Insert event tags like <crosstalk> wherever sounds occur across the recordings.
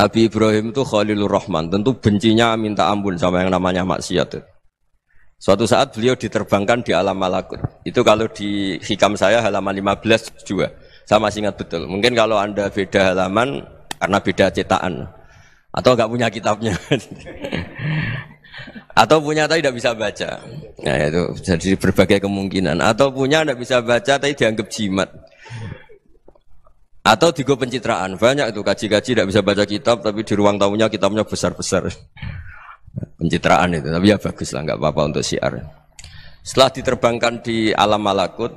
Nabi Ibrahim itu Khalilur Rahman, tentu bencinya minta ampun sama yang namanya maksiat. Itu. Suatu saat beliau diterbangkan di alam malakut. Itu kalau di hikam saya halaman 15 juga. Saya masih ingat betul. Mungkin kalau Anda beda halaman karena beda cetakan atau nggak punya kitabnya. <laughs> atau punya tapi tidak bisa baca. Nah, itu jadi berbagai kemungkinan. Atau punya tidak bisa baca tapi dianggap jimat. Atau digo pencitraan. Banyak itu kaji-kaji tidak bisa baca kitab tapi di ruang tamunya kitabnya besar-besar. <laughs> Pencitraan itu. Tapi ya bagus lah, nggak apa-apa untuk siar. Setelah diterbangkan di alam malakut,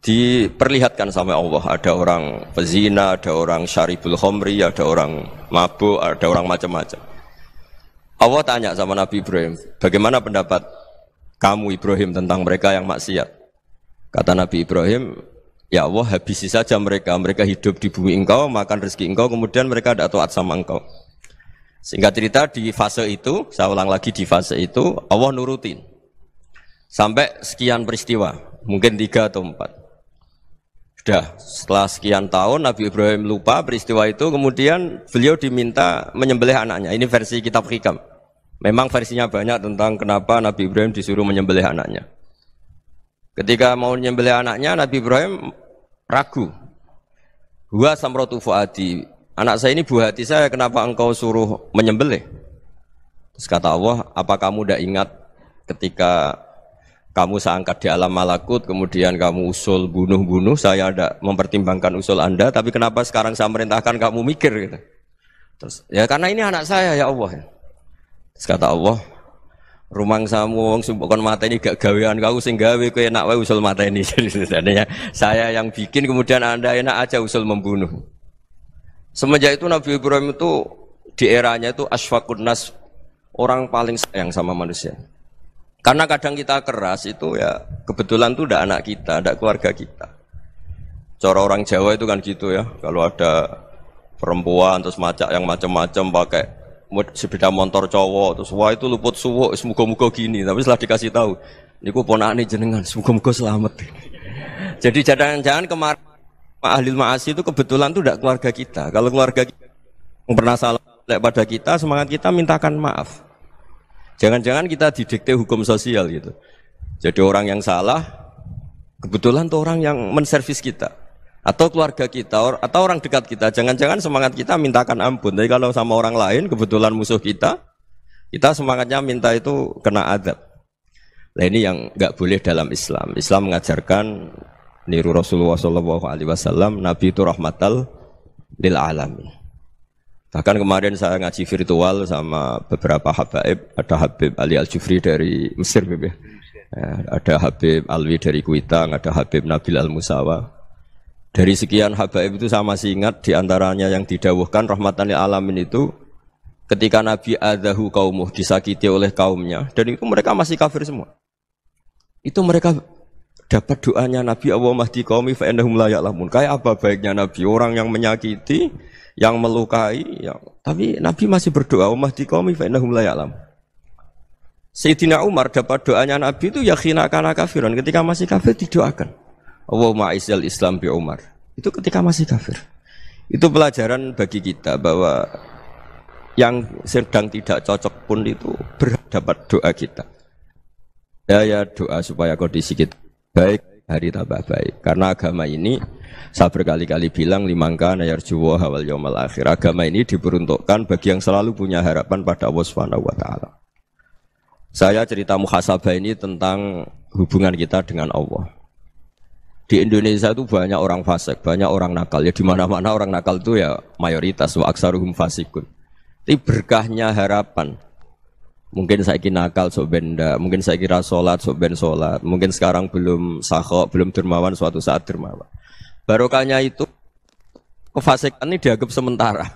diperlihatkan sama Allah ada orang pezina, ada orang syaribul khomri, ada orang mabuk, ada orang macam-macam. Allah tanya sama Nabi Ibrahim, bagaimana pendapat kamu Ibrahim tentang mereka yang maksiat? Kata Nabi Ibrahim, Ya Allah habisi saja mereka, mereka hidup di bumi engkau, makan rezeki engkau, kemudian mereka ada taat sama engkau. Singkat cerita di fase itu, saya ulang lagi di fase itu, Allah nurutin. Sampai sekian peristiwa, mungkin tiga atau empat. Sudah, setelah sekian tahun Nabi Ibrahim lupa peristiwa itu, kemudian beliau diminta menyembelih anaknya. Ini versi kitab hikam. Memang versinya banyak tentang kenapa Nabi Ibrahim disuruh menyembelih anaknya. Ketika mau nyembelih anaknya, Nabi Ibrahim ragu. Gua samrotu fuadi. Anak saya ini buah hati saya, kenapa engkau suruh menyembelih? Terus kata Allah, apa kamu tidak ingat ketika kamu seangkat di alam malakut, kemudian kamu usul bunuh-bunuh, saya ada mempertimbangkan usul Anda, tapi kenapa sekarang saya merintahkan kamu mikir? Gitu. Terus, ya karena ini anak saya ya Allah. Terus kata Allah, rumang samu wong sing kon mateni gak gawean kau sing gawe kowe enak wae usul mateni. <laughs> Jadi sebenarnya saya yang bikin kemudian Anda enak aja usul membunuh. Semenjak itu Nabi Ibrahim itu di eranya itu asfakun nas orang paling sayang sama manusia. Karena kadang kita keras itu ya kebetulan tuh tidak anak kita, tidak keluarga kita. Cara orang Jawa itu kan gitu ya, kalau ada perempuan terus macak yang macam-macam pakai sepeda motor cowok terus wah itu luput suwok semoga-moga gini tapi setelah dikasih tahu niku ponakane jenengan semoga-moga selamat <laughs> jadi jangan-jangan kemarin Ahlil maasi itu kebetulan itu tidak keluarga kita kalau keluarga kita yang pernah salah pada kita semangat kita mintakan maaf jangan-jangan kita didikte hukum sosial gitu jadi orang yang salah kebetulan tuh orang yang menservis kita atau keluarga kita atau orang dekat kita jangan-jangan semangat kita mintakan ampun tapi kalau sama orang lain kebetulan musuh kita kita semangatnya minta itu kena adab nah ini yang nggak boleh dalam Islam Islam mengajarkan niru Rasulullah saw Nabi itu rahmatal lil alamin bahkan kemarin saya ngaji virtual sama beberapa habaib ada Habib Ali Al Jufri dari Mesir ya. ya, ada Habib Alwi dari Kuitang ada Habib Nabil Al Musawa dari sekian habaib itu sama masih ingat diantaranya yang didawuhkan rahmatan alamin itu ketika Nabi adahu kaumuh disakiti oleh kaumnya dan itu mereka masih kafir semua. Itu mereka dapat doanya Nabi Allah mahdi kaumi fa'endahum layak lamun. Kayak apa baiknya Nabi orang yang menyakiti, yang melukai, yang... tapi Nabi masih berdoa Allah mahdi kaumi fa'endahum layak lamun. Sayyidina Umar dapat doanya Nabi itu yakinakana kafiran ketika masih kafir didoakan. Allahumma izzal Islam bi Umar. Itu ketika masih kafir. Itu pelajaran bagi kita bahwa yang sedang tidak cocok pun itu berdapat doa kita. Ya ya doa supaya kondisi kita baik hari tambah baik. Karena agama ini saya berkali-kali bilang limangka juwa hawal yomal akhir. Agama ini diperuntukkan bagi yang selalu punya harapan pada Allah Subhanahu wa taala. Saya cerita muhasabah ini tentang hubungan kita dengan Allah di Indonesia itu banyak orang fasik, banyak orang nakal. Ya di mana-mana orang nakal itu ya mayoritas wa aksaruhum fasikun. Tapi berkahnya harapan. Mungkin saya kira nakal sok benda, mungkin saya kira sholat sok ben sholat, mungkin sekarang belum sahok, belum dermawan, suatu saat dermawan. Barokahnya itu kefasikan ini dianggap sementara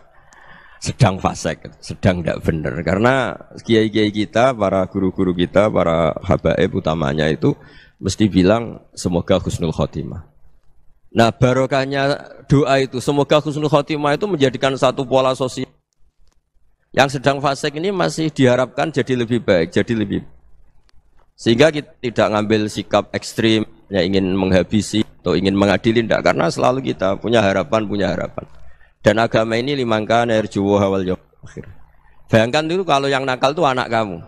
sedang fasek, sedang tidak benar. Karena kiai-kiai kita, para guru-guru kita, para habaib utamanya itu mesti bilang semoga khusnul khotimah. Nah barokahnya doa itu semoga khusnul khotimah itu menjadikan satu pola sosial yang sedang fasek ini masih diharapkan jadi lebih baik, jadi lebih sehingga kita tidak ngambil sikap ekstrim yang ingin menghabisi atau ingin mengadili tidak karena selalu kita punya harapan punya harapan dan agama ini limangka jowo hawal yom akhir. Bayangkan dulu kalau yang nakal itu anak kamu.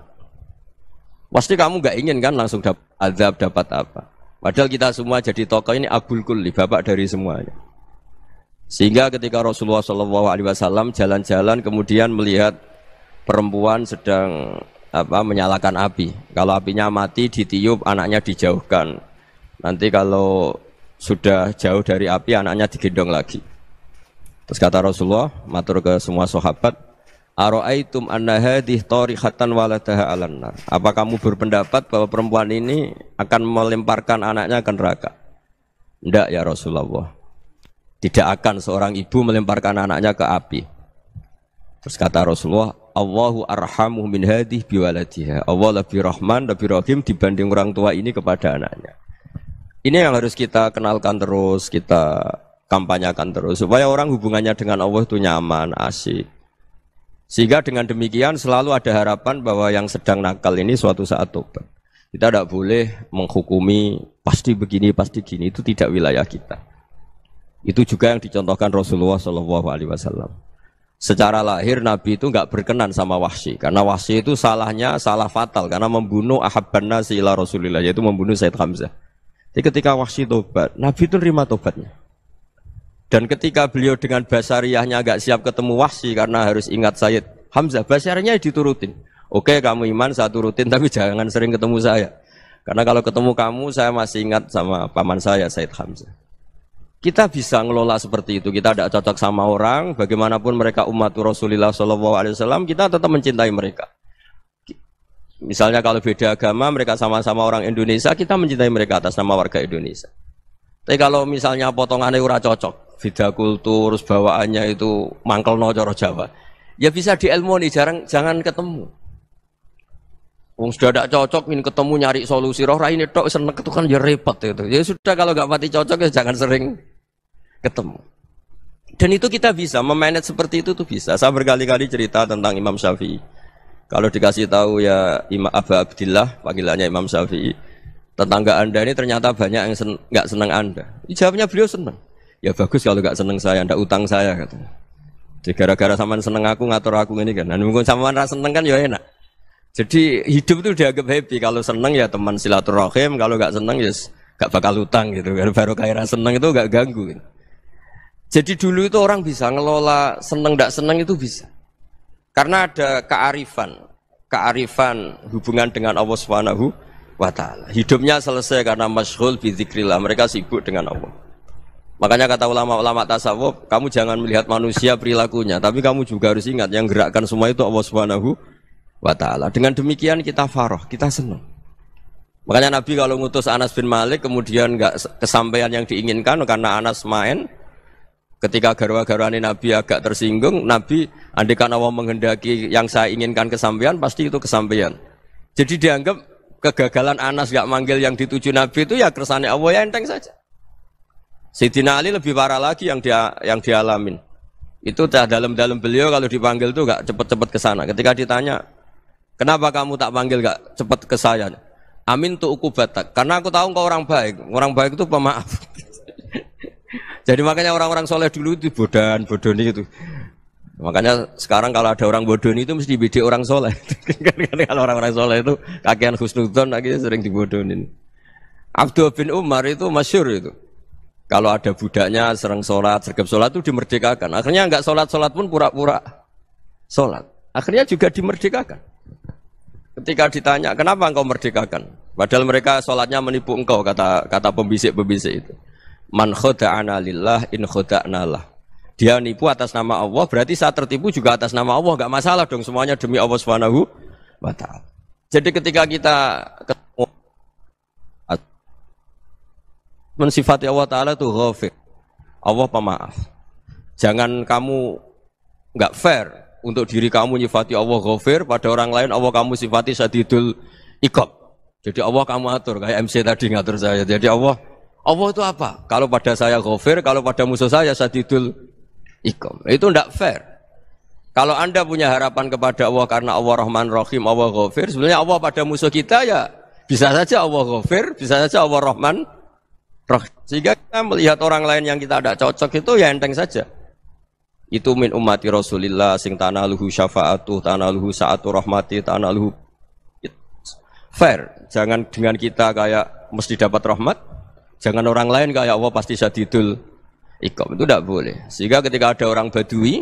Pasti kamu gak ingin kan langsung dapat azab, dapat apa. Padahal kita semua jadi tokoh ini abul kulli, bapak dari semuanya. Sehingga ketika Rasulullah Shallallahu Alaihi Wasallam jalan-jalan kemudian melihat perempuan sedang apa menyalakan api. Kalau apinya mati ditiup anaknya dijauhkan. Nanti kalau sudah jauh dari api anaknya digendong lagi. Terus kata Rasulullah, matur ke semua sahabat, Aro'aitum anna hadih tarihatan waladaha alannar. Apa kamu berpendapat bahwa perempuan ini akan melemparkan anaknya ke neraka? Tidak ya Rasulullah. Tidak akan seorang ibu melemparkan anaknya ke api. Terus kata Rasulullah, Allahu arhamu min hadih biwaladiha. Allah lebih rahman, lebih rahim dibanding orang tua ini kepada anaknya. Ini yang harus kita kenalkan terus, kita Kampanyekan terus supaya orang hubungannya dengan Allah itu nyaman, asik. Sehingga dengan demikian selalu ada harapan bahwa yang sedang nakal ini suatu saat tobat. Kita tidak boleh menghukumi pasti begini, pasti gini. Itu tidak wilayah kita. Itu juga yang dicontohkan Rasulullah Shallallahu Alaihi Wasallam. Secara lahir Nabi itu nggak berkenan sama wahsi karena wahsi itu salahnya salah fatal karena membunuh ahabban nasi ila Rasulillah yaitu membunuh Said Hamzah. Jadi ketika wahsi tobat, Nabi itu nerima tobatnya. Dan ketika beliau dengan basariahnya agak siap ketemu wahsi karena harus ingat Sayyid Hamzah, basariahnya ya diturutin. Oke kamu iman saya turutin <laughs> tapi jangan sering ketemu saya. Karena kalau ketemu kamu saya masih ingat sama paman saya Sayyid Hamzah. Kita bisa ngelola seperti itu. Kita tidak cocok sama orang, bagaimanapun mereka umat Rasulullah Shallallahu Alaihi Wasallam, kita tetap mencintai mereka. Misalnya kalau beda agama, mereka sama-sama orang Indonesia, kita mencintai mereka atas nama warga Indonesia. Tapi kalau misalnya potongannya ura cocok, beda kultur, bawaannya itu mangkel no coro Jawa. Ya bisa nih jarang jangan ketemu. Wong sudah tidak cocok, ingin ketemu nyari solusi roh ini tok seneng itu kan ya repot itu. Ya sudah kalau nggak mati cocok ya jangan sering ketemu. Dan itu kita bisa memanage seperti itu tuh bisa. Saya berkali-kali cerita tentang Imam Syafi'i. Kalau dikasih tahu ya Imam Abu Abdillah, panggilannya Imam Syafi'i, tetangga anda ini ternyata banyak yang sen nggak senang anda. Jawabnya beliau senang. Ya bagus kalau gak seneng saya, ndak utang saya katanya. Gitu. Jadi gara-gara sama seneng aku ngatur aku ini gitu. kan. nanti mungkin sama rasa seneng kan ya enak. Jadi hidup itu dianggap happy. Kalau seneng ya teman silaturahim, kalau gak seneng ya gak bakal utang gitu. Baru kayak seneng itu gak ganggu. Gitu. Jadi dulu itu orang bisa ngelola seneng ndak seneng itu bisa. Karena ada kearifan, kearifan hubungan dengan Allah Subhanahu wa taala. Hidupnya selesai karena masyhul bi Mereka sibuk dengan Allah. Makanya kata ulama-ulama tasawuf, kamu jangan melihat manusia perilakunya, tapi kamu juga harus ingat yang gerakkan semua itu Allah Subhanahu wa taala. Dengan demikian kita faroh, kita senang. Makanya Nabi kalau ngutus Anas bin Malik kemudian nggak kesampaian yang diinginkan karena Anas main ketika garwa-garwani Nabi agak tersinggung, Nabi andikan Allah menghendaki yang saya inginkan kesampaian pasti itu kesampaian. Jadi dianggap kegagalan Anas nggak manggil yang dituju Nabi itu ya kersane Allah ya enteng saja. Sayyidina Ali lebih parah lagi yang dia yang dialamin. Itu dah dalam-dalam beliau kalau dipanggil tuh gak cepet-cepet ke sana. Ketika ditanya, "Kenapa kamu tak panggil gak cepet ke saya?" Amin tuh uku batak. Karena aku tahu engkau orang baik. Orang baik itu pemaaf. <laughs> Jadi makanya orang-orang soleh dulu itu bodan, bodoni itu. Makanya sekarang kalau ada orang bodoni itu mesti dibidik orang soleh. <laughs> kalau orang-orang soleh itu kakean khusnudon akhirnya sering dibodonin. Abdul bin Umar itu masyur itu. Kalau ada budaknya serang sholat, sergap sholat itu dimerdekakan. Akhirnya nggak sholat-sholat pun pura-pura sholat. Akhirnya juga dimerdekakan. Ketika ditanya, kenapa engkau merdekakan? Padahal mereka sholatnya menipu engkau, kata kata pembisik-pembisik itu. Man khoda'ana lillah in khoda'na lah dia nipu atas nama Allah, berarti saat tertipu juga atas nama Allah, nggak masalah dong semuanya demi Allah SWT. Jadi ketika kita mensifati Allah Ta'ala itu ghafir. Allah pemaaf. Jangan kamu nggak fair untuk diri kamu nyifati Allah ghafir, pada orang lain Allah kamu sifati sadidul ikob. Jadi Allah kamu atur, kayak MC tadi ngatur saya. Jadi Allah, Allah itu apa? Kalau pada saya ghafir, kalau pada musuh saya sadidul ikob. Itu tidak fair. Kalau Anda punya harapan kepada Allah karena Allah Rahman Rahim, Allah Ghafir, sebenarnya Allah pada musuh kita ya bisa saja Allah Ghafir, bisa saja Allah Rahman roh. Sehingga kita melihat orang lain yang kita tidak cocok itu ya enteng saja. Itu min umati Rasulillah sing tanaluhu syafa'atuh, tanaluhu sa'atu rahmati, tanaluhu fair. Jangan dengan kita kayak mesti dapat rahmat, jangan orang lain kayak Allah pasti sadidul ikom itu tidak boleh. Sehingga ketika ada orang Badui,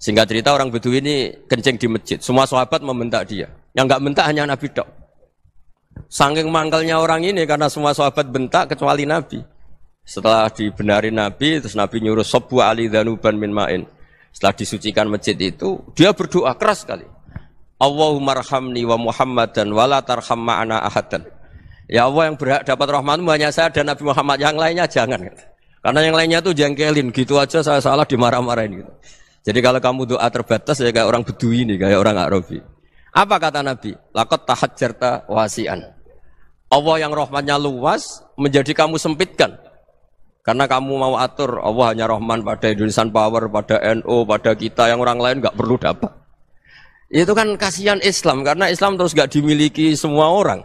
sehingga cerita orang Badui ini kencing di masjid, semua sahabat membentak dia. Yang nggak mentah hanya Nabi dok. Sangking mangkelnya orang ini karena semua sahabat bentak kecuali Nabi. Setelah dibenari Nabi, terus Nabi nyuruh sebuah ali danuban min ma'in. Setelah disucikan masjid itu, dia berdoa keras sekali. Allahumma rahamni wa Muhammad dan walatar tarham ma'ana ahadan. Ya Allah yang berhak dapat rahmatmu hanya saya dan Nabi Muhammad yang lainnya jangan. Karena yang lainnya tuh jengkelin gitu aja saya salah dimarah-marahin gitu. Jadi kalau kamu doa terbatas ya kayak orang Bedui ini, kayak orang Arabi. Apa kata Nabi? Lakot tahat jerta wasian. Allah yang rahmatnya luas menjadi kamu sempitkan. Karena kamu mau atur Allah hanya rahman pada Indonesian Power, pada NU, NO, pada kita yang orang lain nggak perlu dapat. Itu kan kasihan Islam karena Islam terus nggak dimiliki semua orang.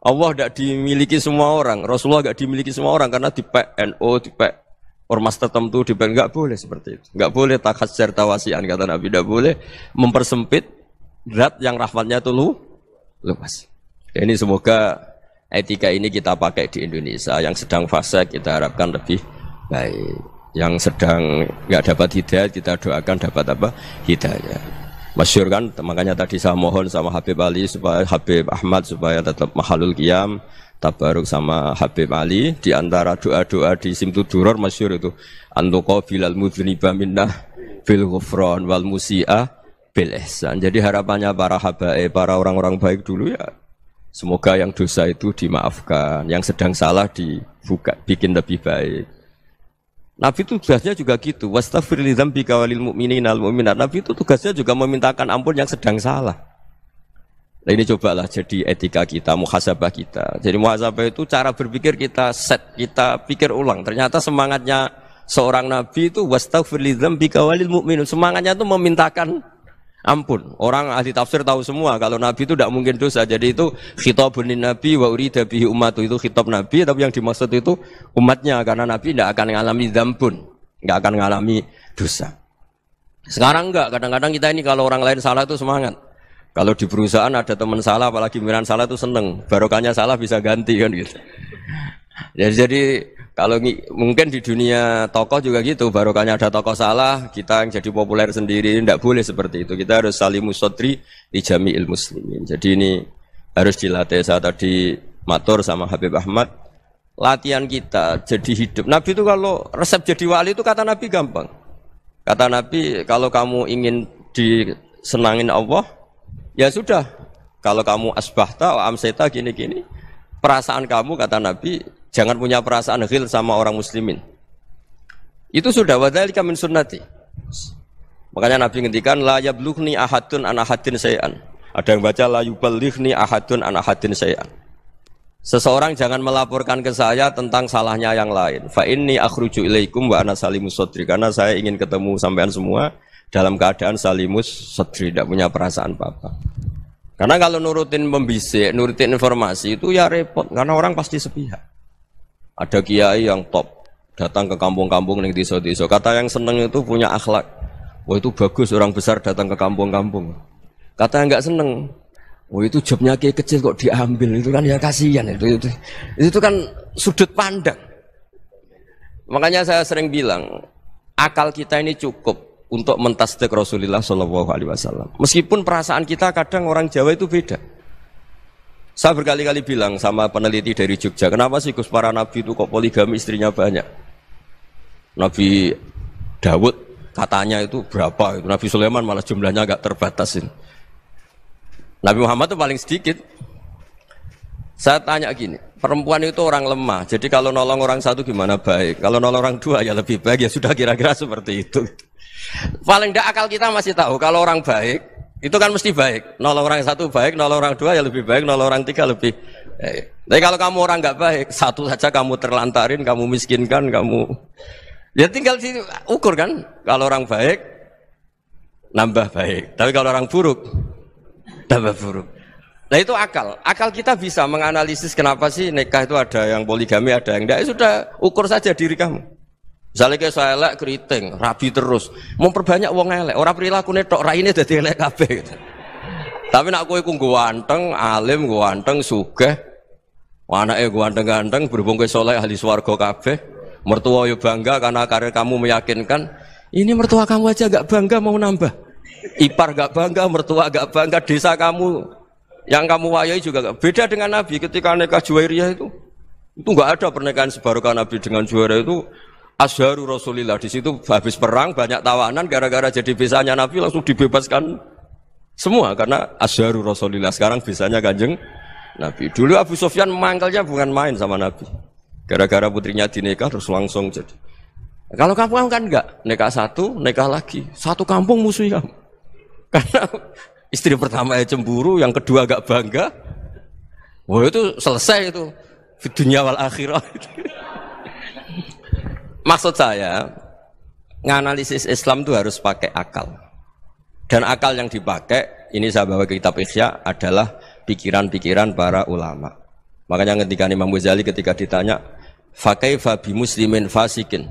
Allah tidak dimiliki semua orang, Rasulullah tidak dimiliki semua orang karena di PNO, di P ormas tertentu, di PNO nggak boleh seperti itu, nggak boleh takas serta wasian kata Nabi, nggak boleh mempersempit zat yang rahmatnya itu lu luas. Ini semoga etika ini kita pakai di Indonesia. Yang sedang fase kita harapkan lebih baik. Yang sedang nggak dapat hidayah kita doakan dapat apa hidayah. Masyur kan, makanya tadi saya mohon sama Habib Ali supaya Habib Ahmad supaya tetap mahalul kiam tabaruk sama Habib Ali di antara doa-doa di Simtu Duror masyur itu antuqa filal mudhniba minnah fil ghufran wal musi'ah bil Jadi harapannya para habaib, para orang-orang baik dulu ya semoga yang dosa itu dimaafkan, yang sedang salah dibuka, bikin lebih baik. Nabi itu tugasnya juga gitu. Wastafir Nabi itu tugasnya juga memintakan ampun yang sedang salah. Nah ini cobalah jadi etika kita, muhasabah kita. Jadi muhasabah itu cara berpikir kita set, kita pikir ulang. Ternyata semangatnya seorang nabi itu wastafir li dzambika walil mu'minun. Semangatnya itu memintakan ampun. Orang ahli tafsir tahu semua kalau Nabi itu tidak mungkin dosa. Jadi itu khitabun Nabi wa urida bihi itu khitab Nabi tapi yang dimaksud itu umatnya karena Nabi tidak akan mengalami zampun, nggak akan mengalami dosa. Sekarang enggak, kadang-kadang kita ini kalau orang lain salah itu semangat. Kalau di perusahaan ada teman salah apalagi miran salah itu seneng. Barokahnya salah bisa ganti kan gitu. jadi, jadi kalau mungkin di dunia tokoh juga gitu, barokahnya ada tokoh salah, kita yang jadi populer sendiri tidak boleh seperti itu. Kita harus saling musodri di jami'il muslimin. Jadi ini harus dilatih saya tadi matur sama Habib Ahmad latihan kita jadi hidup. Nabi itu kalau resep jadi wali itu kata Nabi gampang. Kata Nabi kalau kamu ingin disenangin Allah ya sudah kalau kamu asbahta wa amseta gini-gini perasaan kamu kata Nabi Jangan punya perasaan hil sama orang muslimin. Itu sudah wadhali kamin sunnati. Makanya Nabi ngendikan la yablughni ahadun an ahadin sayan. Ada yang baca la yuballighni ahadun an ahadin sayan. Seseorang jangan melaporkan ke saya tentang salahnya yang lain. Fa ini akhruju ilaikum wa ana salimus sadri Karena saya ingin ketemu sampean semua dalam keadaan salimus sadri Tidak punya perasaan apa-apa. Karena kalau nurutin pembisik, nurutin informasi itu ya repot. Karena orang pasti sepihak. Ada kiai yang top, datang ke kampung-kampung nih desa Kata yang seneng itu punya akhlak. Wah itu bagus orang besar datang ke kampung-kampung. Kata yang nggak seneng, wah itu jobnya kiai kecil kok diambil itu kan ya kasihan itu, itu itu kan sudut pandang. Makanya saya sering bilang akal kita ini cukup untuk mentasdek Rasulullah Shallallahu Alaihi Wasallam. Meskipun perasaan kita kadang orang Jawa itu beda. Saya berkali-kali bilang sama peneliti dari Jogja, kenapa sih Gus para nabi itu kok poligami istrinya banyak? Nabi Dawud katanya itu berapa? Nabi Sulaiman malah jumlahnya agak terbatasin. Nabi Muhammad itu paling sedikit. Saya tanya gini, perempuan itu orang lemah, jadi kalau nolong orang satu gimana baik? Kalau nolong orang dua ya lebih baik, ya sudah kira-kira seperti itu. Paling tidak akal kita masih tahu kalau orang baik, itu kan mesti baik. Nol orang satu baik, nol orang dua ya lebih baik, nol orang tiga lebih baik. Eh. Tapi kalau kamu orang nggak baik, satu saja kamu terlantarin, kamu miskinkan, kamu ya tinggal ukur kan. Kalau orang baik, nambah baik. Tapi kalau orang buruk, tambah buruk. Nah itu akal. Akal kita bisa menganalisis kenapa sih nikah itu ada yang poligami, ada yang tidak. Ya sudah, ukur saja diri kamu. Misalnya kayak saya elek keriting, rabi terus. Memperbanyak uang elek, orang perilaku netok tok raine jadi elek kafe Gitu. Tapi nak kue kunggu anteng, alim gue anteng, mana eh gue anteng-anteng, berhubung kue soleh ahli swargo kafe Mertua yo ya bangga karena karir kamu meyakinkan. Ini mertua kamu aja gak bangga mau nambah. Ipar gak bangga, mertua gak bangga, desa kamu yang kamu wayai juga gak. Beda dengan Nabi ketika nikah Juwairiyah itu. Itu gak ada pernikahan sebarukan Nabi dengan juara itu Asharu Rasulillah di situ habis perang banyak tawanan gara-gara jadi bisanya Nabi langsung dibebaskan semua karena Asharu Rasulillah sekarang bisanya kanjeng Nabi. Dulu Abu Sofyan mangkalnya bukan main sama Nabi. Gara-gara putrinya dinikah terus langsung jadi. Kalau kampung kan enggak, nikah satu, nikah lagi. Satu kampung musuh ya. <laughs> Karena istri pertama ya cemburu, yang kedua agak bangga. Wah itu selesai itu. dunia wal akhirat. <laughs> Maksud saya, nganalisis Islam itu harus pakai akal. Dan akal yang dipakai, ini saya bawa ke kitab Ikhya, adalah pikiran-pikiran para ulama. Makanya ketika Imam Ghazali ketika ditanya, Fakaifa bi muslimin fasikin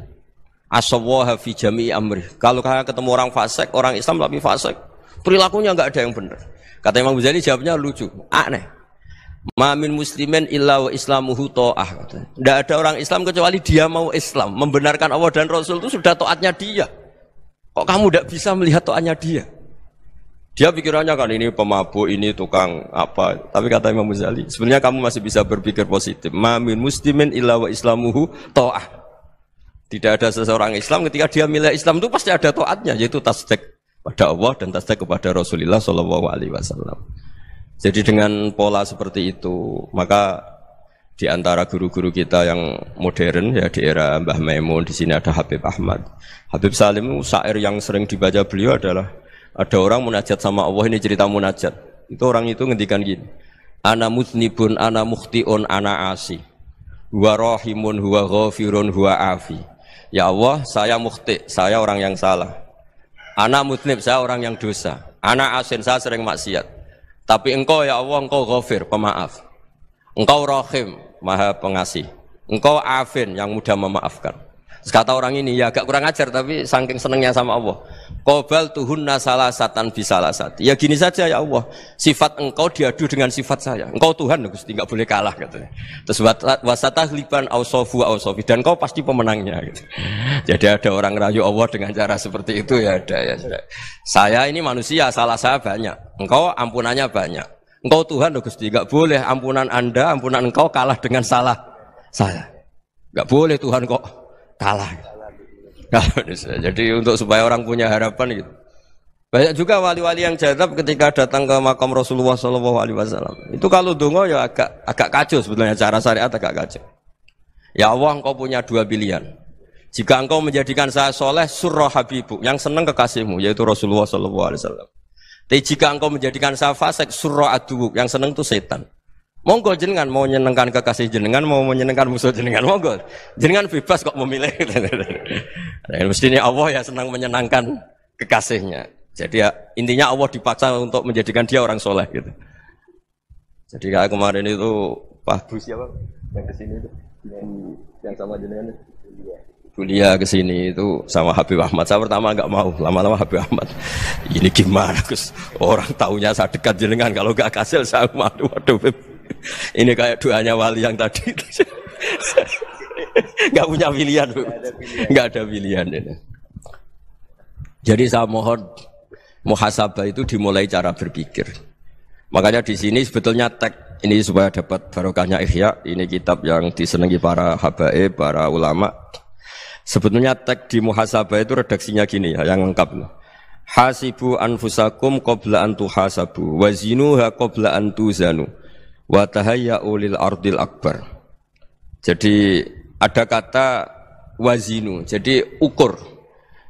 asawwaha fi jami'i amri. Kalau kalian ketemu orang fasik, orang Islam tapi fasik, perilakunya nggak ada yang benar. Kata Imam Ghazali jawabnya lucu, aneh. Mamin muslimin illa wa islamuhu to'ah. Tidak ada orang Islam kecuali dia mau Islam. Membenarkan Allah dan Rasul itu sudah toatnya dia. Kok kamu tidak bisa melihat toatnya dia? Dia pikirannya kan ini pemabuk, ini tukang apa. Tapi kata Imam Ghazali, sebenarnya kamu masih bisa berpikir positif. Mamin muslimin illa wa islamuhu to'ah. Tidak ada seseorang Islam ketika dia milih Islam itu pasti ada toatnya, yaitu tasdek pada Allah dan tasdek kepada Rasulullah Shallallahu Alaihi Wasallam. Jadi dengan pola seperti itu, maka di antara guru-guru kita yang modern ya di era Mbah Maimun di sini ada Habib Ahmad. Habib Salim syair yang sering dibaca beliau adalah ada orang munajat sama Allah ini cerita munajat. Itu orang itu ngendikan gini. Ana muznibun ana muhtiun ana asi. Wa rahimun huwa ghafirun huwa afi. Ya Allah, saya mukhti, saya orang yang salah. Ana muznib, saya orang yang dosa. Ana asin, saya sering maksiat. Tapi engkau ya Allah, engkau ghafir, pemaaf. Engkau rahim, maha pengasih. Engkau afin yang mudah memaafkan. Kata orang ini ya agak kurang ajar tapi saking senengnya sama Allah. Kobal tuhun nasalah satan bisalah sat. Ya gini saja ya Allah. Sifat engkau diadu dengan sifat saya. Engkau Tuhan gusti nggak boleh kalah katanya. Terus wasata liban ausofu ausofi dan kau pasti pemenangnya. Gitu. Jadi ada orang rayu Allah dengan cara seperti itu ya ada ya. Saya ini manusia salah saya banyak. Engkau ampunannya banyak. Engkau Tuhan loh gusti nggak boleh ampunan anda ampunan engkau kalah dengan salah saya. Nggak boleh Tuhan kok kalah. Ya Jadi untuk supaya orang punya harapan gitu. Banyak juga wali-wali yang jadab ketika datang ke makam Rasulullah Shallallahu Alaihi Wasallam. Itu kalau dongo ya agak agak kacau sebetulnya cara syariat agak kacau. Ya Allah, engkau punya dua pilihan. Jika engkau menjadikan saya soleh, surah habibu, yang senang kekasihmu, yaitu Rasulullah Shallallahu Alaihi Wasallam. Tapi jika engkau menjadikan saya fasik, surah adu, yang senang itu setan. Monggo jenengan mau menyenangkan kekasih jenengan, mau menyenangkan musuh jenengan, monggo. Jenengan bebas kok memilih. <laughs> Nah, mestinya Allah ya senang menyenangkan kekasihnya. Jadi ya, intinya Allah dipaksa untuk menjadikan dia orang soleh gitu. Jadi kayak kemarin itu Pak Bu siapa yang kesini itu yang, sama jenengan itu kuliah ke sini itu sama Habib Ahmad. Saya pertama nggak mau, lama-lama Habib Ahmad. Ini gimana, Gus? Orang taunya saya dekat jenengan, kalau nggak kasil saya malu, waduh. Ini kayak doanya wali yang tadi. nggak punya pilihan. nggak ada pilihan. ini. Ya. Jadi saya mohon muhasabah itu dimulai cara berpikir. Makanya di sini sebetulnya tag ini supaya dapat barokahnya Ihya, ini kitab yang disenangi para habaib, para ulama. Sebetulnya tag di muhasabah itu redaksinya gini ya, yang lengkap. Hasibu anfusakum qabla an tuhasabu wazinuha qabla an tuzanu wa tahayya'u ardil akbar. Jadi ada kata wazinu, jadi ukur.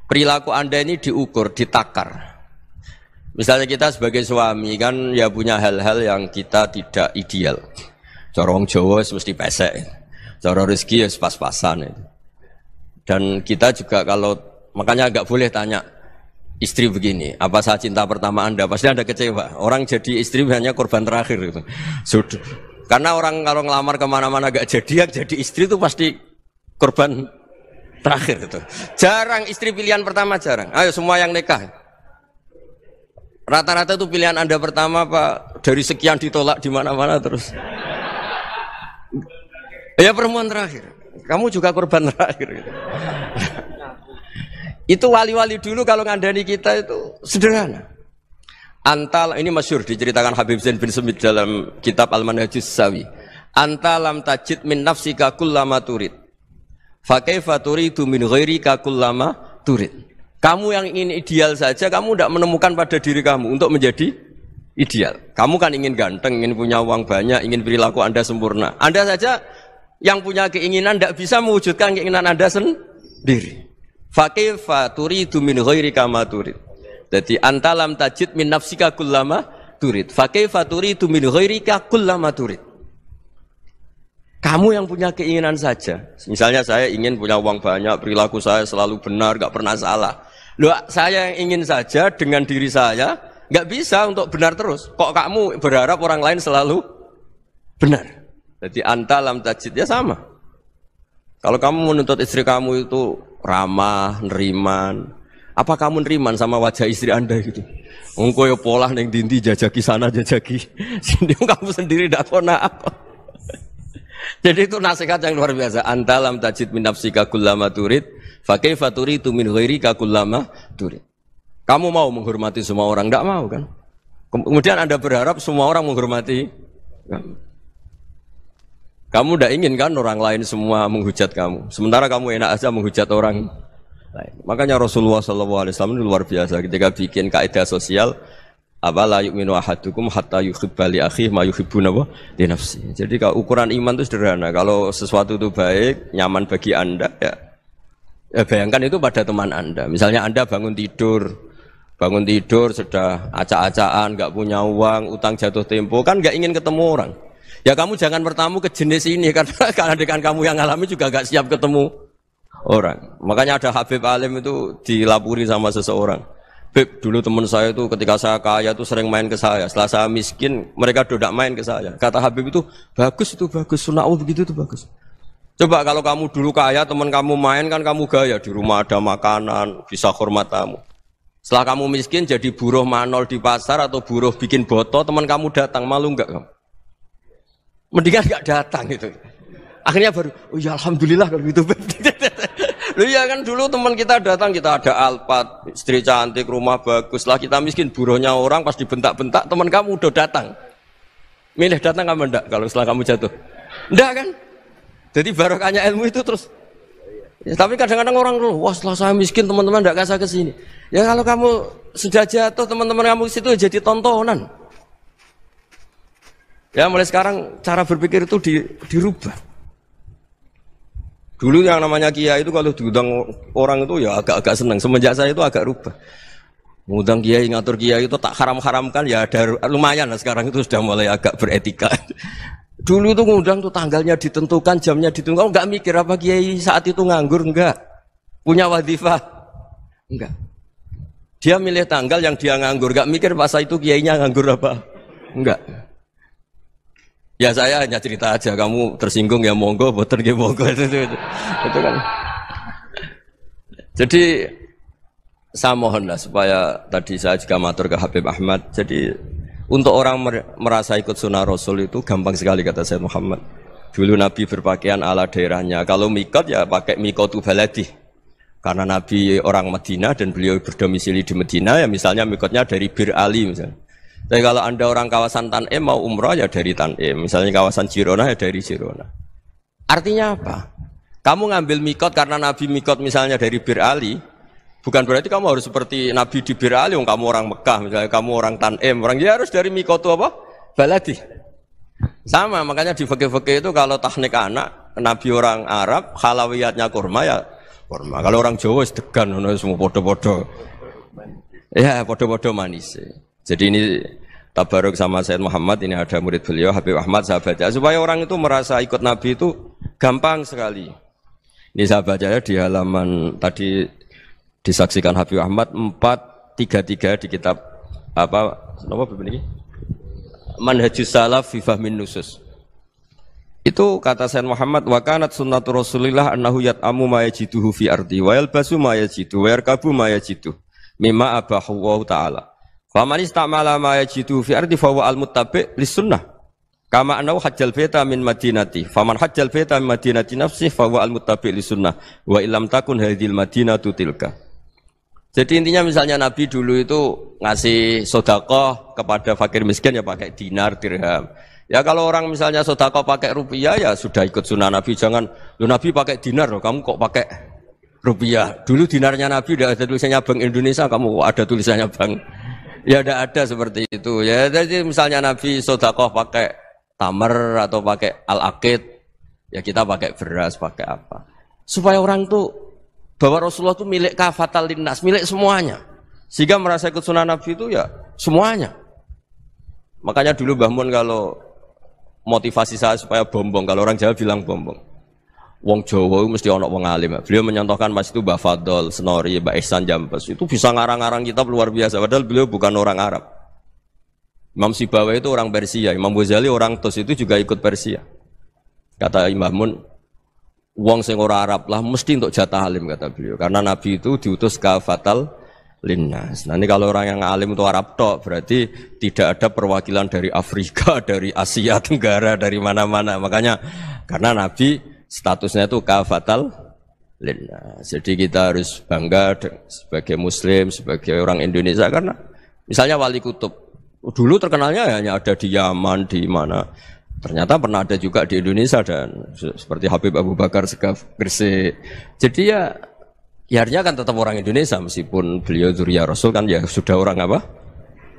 Perilaku Anda ini diukur, ditakar. Misalnya kita sebagai suami kan ya punya hal-hal yang kita tidak ideal. Corong jowo harus mesti pesek. Cara rezeki harus pas-pasan. Dan kita juga kalau makanya nggak boleh tanya istri begini, apa saat cinta pertama Anda? Pasti Anda kecewa. Orang jadi istri hanya korban terakhir gitu. Sudah. Karena orang kalau ngelamar kemana-mana gak jadi, yang jadi istri itu pasti korban terakhir itu. Jarang istri pilihan pertama jarang. Ayo semua yang nikah. Rata-rata itu pilihan Anda pertama Pak dari sekian ditolak di mana-mana terus. Ya perempuan terakhir. Kamu juga korban terakhir gitu. Itu wali-wali dulu kalau ngandani kita itu sederhana. Antal ini masyur diceritakan Habib Zain bin Semit dalam kitab Al-Manhajus Sawi. Antalam tajid min nafsika kullama turid. Fakaifa turidu min ghairika kullama turid. Kamu yang ingin ideal saja kamu tidak menemukan pada diri kamu untuk menjadi ideal. Kamu kan ingin ganteng, ingin punya uang banyak, ingin perilaku Anda sempurna. Anda saja yang punya keinginan tidak bisa mewujudkan keinginan Anda sendiri. Fakifa turidu min ghairi kama turid. Jadi antalam tajid min nafsika kullama turid. Fakifa turidu min ghairika kullama turid. Kamu yang punya keinginan saja. Misalnya saya ingin punya uang banyak, perilaku saya selalu benar, gak pernah salah. Loh, saya yang ingin saja dengan diri saya gak bisa untuk benar terus. Kok kamu berharap orang lain selalu benar? Jadi antalam tajid ya sama. Kalau kamu menuntut istri kamu itu ramah, neriman. Apa kamu neriman sama wajah istri Anda gitu? Engkau yo pola neng dindi jajaki sana jajaki. Sini kamu sendiri tidak pernah. apa. Jadi itu nasihat yang luar biasa. Antalam tajid min nafsika kullama turid, fakai faturi itu min ghairika kullama turid. Kamu mau menghormati semua orang? tidak mau kan? Kemudian Anda berharap semua orang menghormati kamu tidak ingin kan orang lain semua menghujat kamu. Sementara kamu enak aja menghujat orang lain. Makanya Rasulullah SAW itu luar biasa ketika bikin kaidah sosial. Abala yu'minu ahadukum hatta yuhibba li akhih ma yuhibbu nawa di nafsi. Jadi ukuran iman itu sederhana. Kalau sesuatu itu baik, nyaman bagi Anda, ya, ya bayangkan itu pada teman Anda. Misalnya Anda bangun tidur, bangun tidur sudah acak-acakan, nggak punya uang, utang jatuh tempo, kan nggak ingin ketemu orang. Ya kamu jangan bertamu ke jenis ini <laughs> karena dengan kamu yang alami juga gak siap ketemu orang. Makanya ada Habib Alim itu dilapuri sama seseorang. Beb, dulu teman saya itu ketika saya kaya itu sering main ke saya. Setelah saya miskin, mereka dodak main ke saya. Kata Habib itu, bagus itu bagus, sunnah begitu itu bagus. Coba kalau kamu dulu kaya, teman kamu main kan kamu gaya. Di rumah ada makanan, bisa hormat tamu. Setelah kamu miskin jadi buruh manol di pasar atau buruh bikin botol teman kamu datang, malu enggak kamu? mendingan nggak datang gitu. Akhirnya baru, oh ya alhamdulillah kalau gitu. Lu <laughs> ya kan dulu teman kita datang kita ada alpat istri cantik, rumah bagus lah kita miskin, buruhnya orang pas dibentak-bentak teman kamu udah datang. Milih datang kamu enggak kalau setelah kamu jatuh? Enggak kan? Jadi barokahnya ilmu itu terus. Ya, tapi kadang-kadang orang tuh, wah setelah saya miskin teman-teman enggak kasih ke sini. Ya kalau kamu sudah jatuh teman-teman kamu situ jadi tontonan. Ya mulai sekarang cara berpikir itu di, dirubah. Dulu yang namanya kiai itu kalau diundang orang itu ya agak-agak senang. Semenjak saya itu agak rubah. Mudang kiai, ngatur kiai itu tak haram-haramkan ya ada lumayan lah sekarang itu sudah mulai agak beretika. <laughs> Dulu itu ngundang tuh tanggalnya ditentukan, jamnya ditentukan. enggak mikir apa kiai saat itu nganggur enggak. Punya wadifa, Enggak. Dia milih tanggal yang dia nganggur, enggak mikir masa itu nya nganggur apa. Enggak. Ya saya hanya cerita aja, kamu tersinggung ya monggo, boten nggih ya monggo itu, <laughs> itu, itu, itu kan. Jadi saya mohonlah supaya tadi saya juga matur ke Habib Ahmad. Jadi untuk orang merasa ikut sunnah Rasul itu gampang sekali kata saya Muhammad. Dulu Nabi berpakaian ala daerahnya. Kalau mikot ya pakai mikotu baladi. Karena Nabi orang Madinah dan beliau berdomisili di Madinah ya misalnya mikotnya dari Bir Ali misalnya. Tapi kalau Anda orang kawasan Tanim mau umroh ya dari Tanim, misalnya kawasan Cirona ya dari Cirona. Artinya apa? Kamu ngambil mikot karena Nabi mikot misalnya dari Bir Ali, bukan berarti kamu harus seperti Nabi di Bir Ali, kamu orang Mekah, misalnya kamu orang Tanim, orang dia harus dari mikot apa? Baladi. Sama, makanya di fakih-fakih itu kalau teknik anak, Nabi orang Arab, halawiyatnya kurma ya kurma. Kalau orang Jawa sedekan, semua bodoh bodoh Ya, bodoh bodoh manis. Ya. Jadi ini Tabaruk sama Said Muhammad ini ada murid beliau Habib Ahmad saya ya supaya orang itu merasa ikut Nabi itu gampang sekali. Ini saya di halaman tadi disaksikan Habib Ahmad 433 di kitab apa apa begini? Manhajus Salaf fi Fahmin Nusus. Itu kata Sayyid Muhammad wa kanat sunnatu Rasulillah annahu yat'amu ma yajiduhu fi ardi wa yalbasu ma yajidu wa yarkabu ma yajidu mimma abahu wa ta'ala. Faman istamala ma yajidu fi ardi fa huwa al-muttabi' li sunnah Kama anau hajjal baita min madinati. Faman hajjal baita min madinati nafsi fa huwa al-muttabi' li sunnah Wa illam takun hadhil madinatu tilka. Jadi intinya misalnya Nabi dulu itu ngasih sodakoh kepada fakir miskin ya pakai dinar, dirham. Ya kalau orang misalnya sodakoh pakai rupiah ya sudah ikut sunnah Nabi. Jangan, lu Nabi pakai dinar loh, kamu kok pakai rupiah. Dulu dinarnya Nabi udah ada tulisannya Bank Indonesia, kamu ada tulisannya Bank ya tidak ada seperti itu ya jadi misalnya Nabi sodakoh pakai tamar atau pakai al aqid, ya kita pakai beras pakai apa supaya orang tuh bahwa Rasulullah itu milik kafatal linnas milik semuanya sehingga merasa ikut sunnah Nabi itu ya semuanya makanya dulu Bahmun kalau motivasi saya supaya bombong kalau orang Jawa bilang bombong Wong Jawa mesti ono wong alim. Beliau menyontohkan mas itu Mbah Fadol, Senori, Mbah Ihsan Jambes itu bisa ngarang-ngarang kitab luar biasa padahal beliau bukan orang Arab. Imam Sibawa itu orang Persia, Imam Ghazali orang TOS itu juga ikut Persia. Kata Imam Mun, wong sing ora Arab lah mesti untuk jatah alim kata beliau karena Nabi itu diutus ke fatal linnas. Nah, ini kalau orang yang alim itu Arab tok, berarti tidak ada perwakilan dari Afrika, <laughs> dari Asia Tenggara, dari mana-mana. Makanya karena Nabi statusnya itu kafatal lina. Jadi kita harus bangga sebagai muslim, sebagai orang Indonesia karena misalnya wali kutub oh, dulu terkenalnya hanya ada di Yaman, di mana ternyata pernah ada juga di Indonesia dan seperti Habib Abu Bakar Segaf Gresik. Jadi ya ya kan tetap orang Indonesia meskipun beliau Zuriya Rasul kan ya sudah orang apa?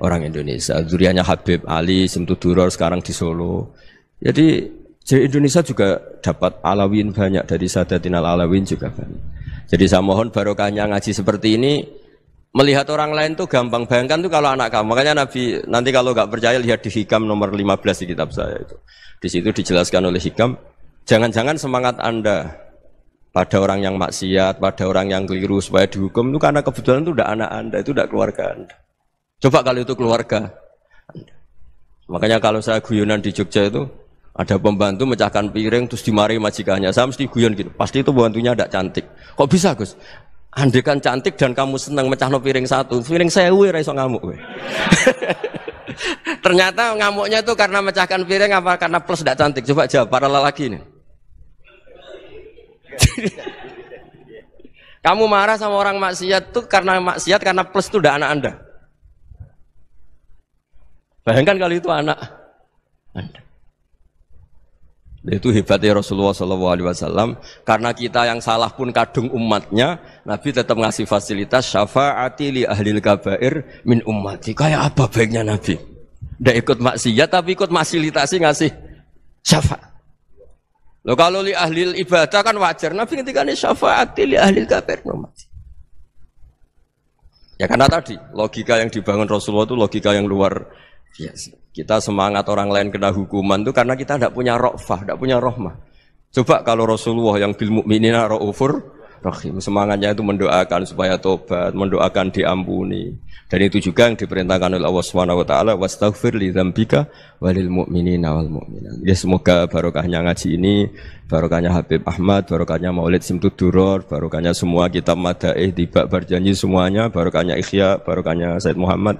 Orang Indonesia. Zuriyanya Habib Ali Semtuduror sekarang di Solo. Jadi jadi Indonesia juga dapat alawin banyak dari Sadatin al-Alawin juga banyak. Jadi saya mohon barokahnya ngaji seperti ini melihat orang lain tuh gampang bayangkan tuh kalau anak kamu makanya Nabi nanti kalau nggak percaya lihat di Hikam nomor 15 di kitab saya itu di situ dijelaskan oleh Hikam jangan-jangan semangat anda pada orang yang maksiat pada orang yang keliru supaya dihukum itu karena kebetulan itu udah anak anda itu udah keluarga anda coba kalau itu keluarga anda. makanya kalau saya guyonan di Jogja itu ada pembantu mecahkan piring terus dimari majikannya. Saya mesti guyon gitu. Pasti itu pembantunya tidak cantik. Kok bisa Gus? Andekan cantik dan kamu senang mecah piring satu, piring saya sewu ya, raiso ngamuk. <laughs> Ternyata ngamuknya itu karena mecahkan piring apa karena plus tidak cantik. Coba jawab para lelaki ini. <laughs> kamu marah sama orang maksiat tuh karena maksiat karena plus itu udah anak anda. Bayangkan kali itu anak anda. Itu hebatnya Rasulullah Shallallahu Alaihi Wasallam. Karena kita yang salah pun kadung umatnya, Nabi tetap ngasih fasilitas syafaati li ahli kabair min ummati. Kayak apa baiknya Nabi? Tidak ikut maksiat tapi ikut fasilitasi ngasih syafaat. Lo kalau li ahli ibadah kan wajar. Nabi ketika ini syafaati li ahli kabair min ummati. Ya karena tadi logika yang dibangun Rasulullah itu logika yang luar Ya Kita semangat orang lain kena hukuman itu karena kita tidak punya rokfah, tidak punya rohmah. Coba kalau Rasulullah yang bil mukminina raufur rahim semangatnya itu mendoakan supaya tobat, mendoakan diampuni. Dan itu juga yang diperintahkan oleh Allah Subhanahu wa taala wastaghfir li dzambika walil mu'minina wal mu'minat. Ya semoga barokahnya ngaji ini, barokahnya Habib Ahmad, barokahnya Maulid Simtud Duror, barokahnya semua kitab Madaih, tiba berjanji semuanya, barokahnya Ikhya, barokahnya Said Muhammad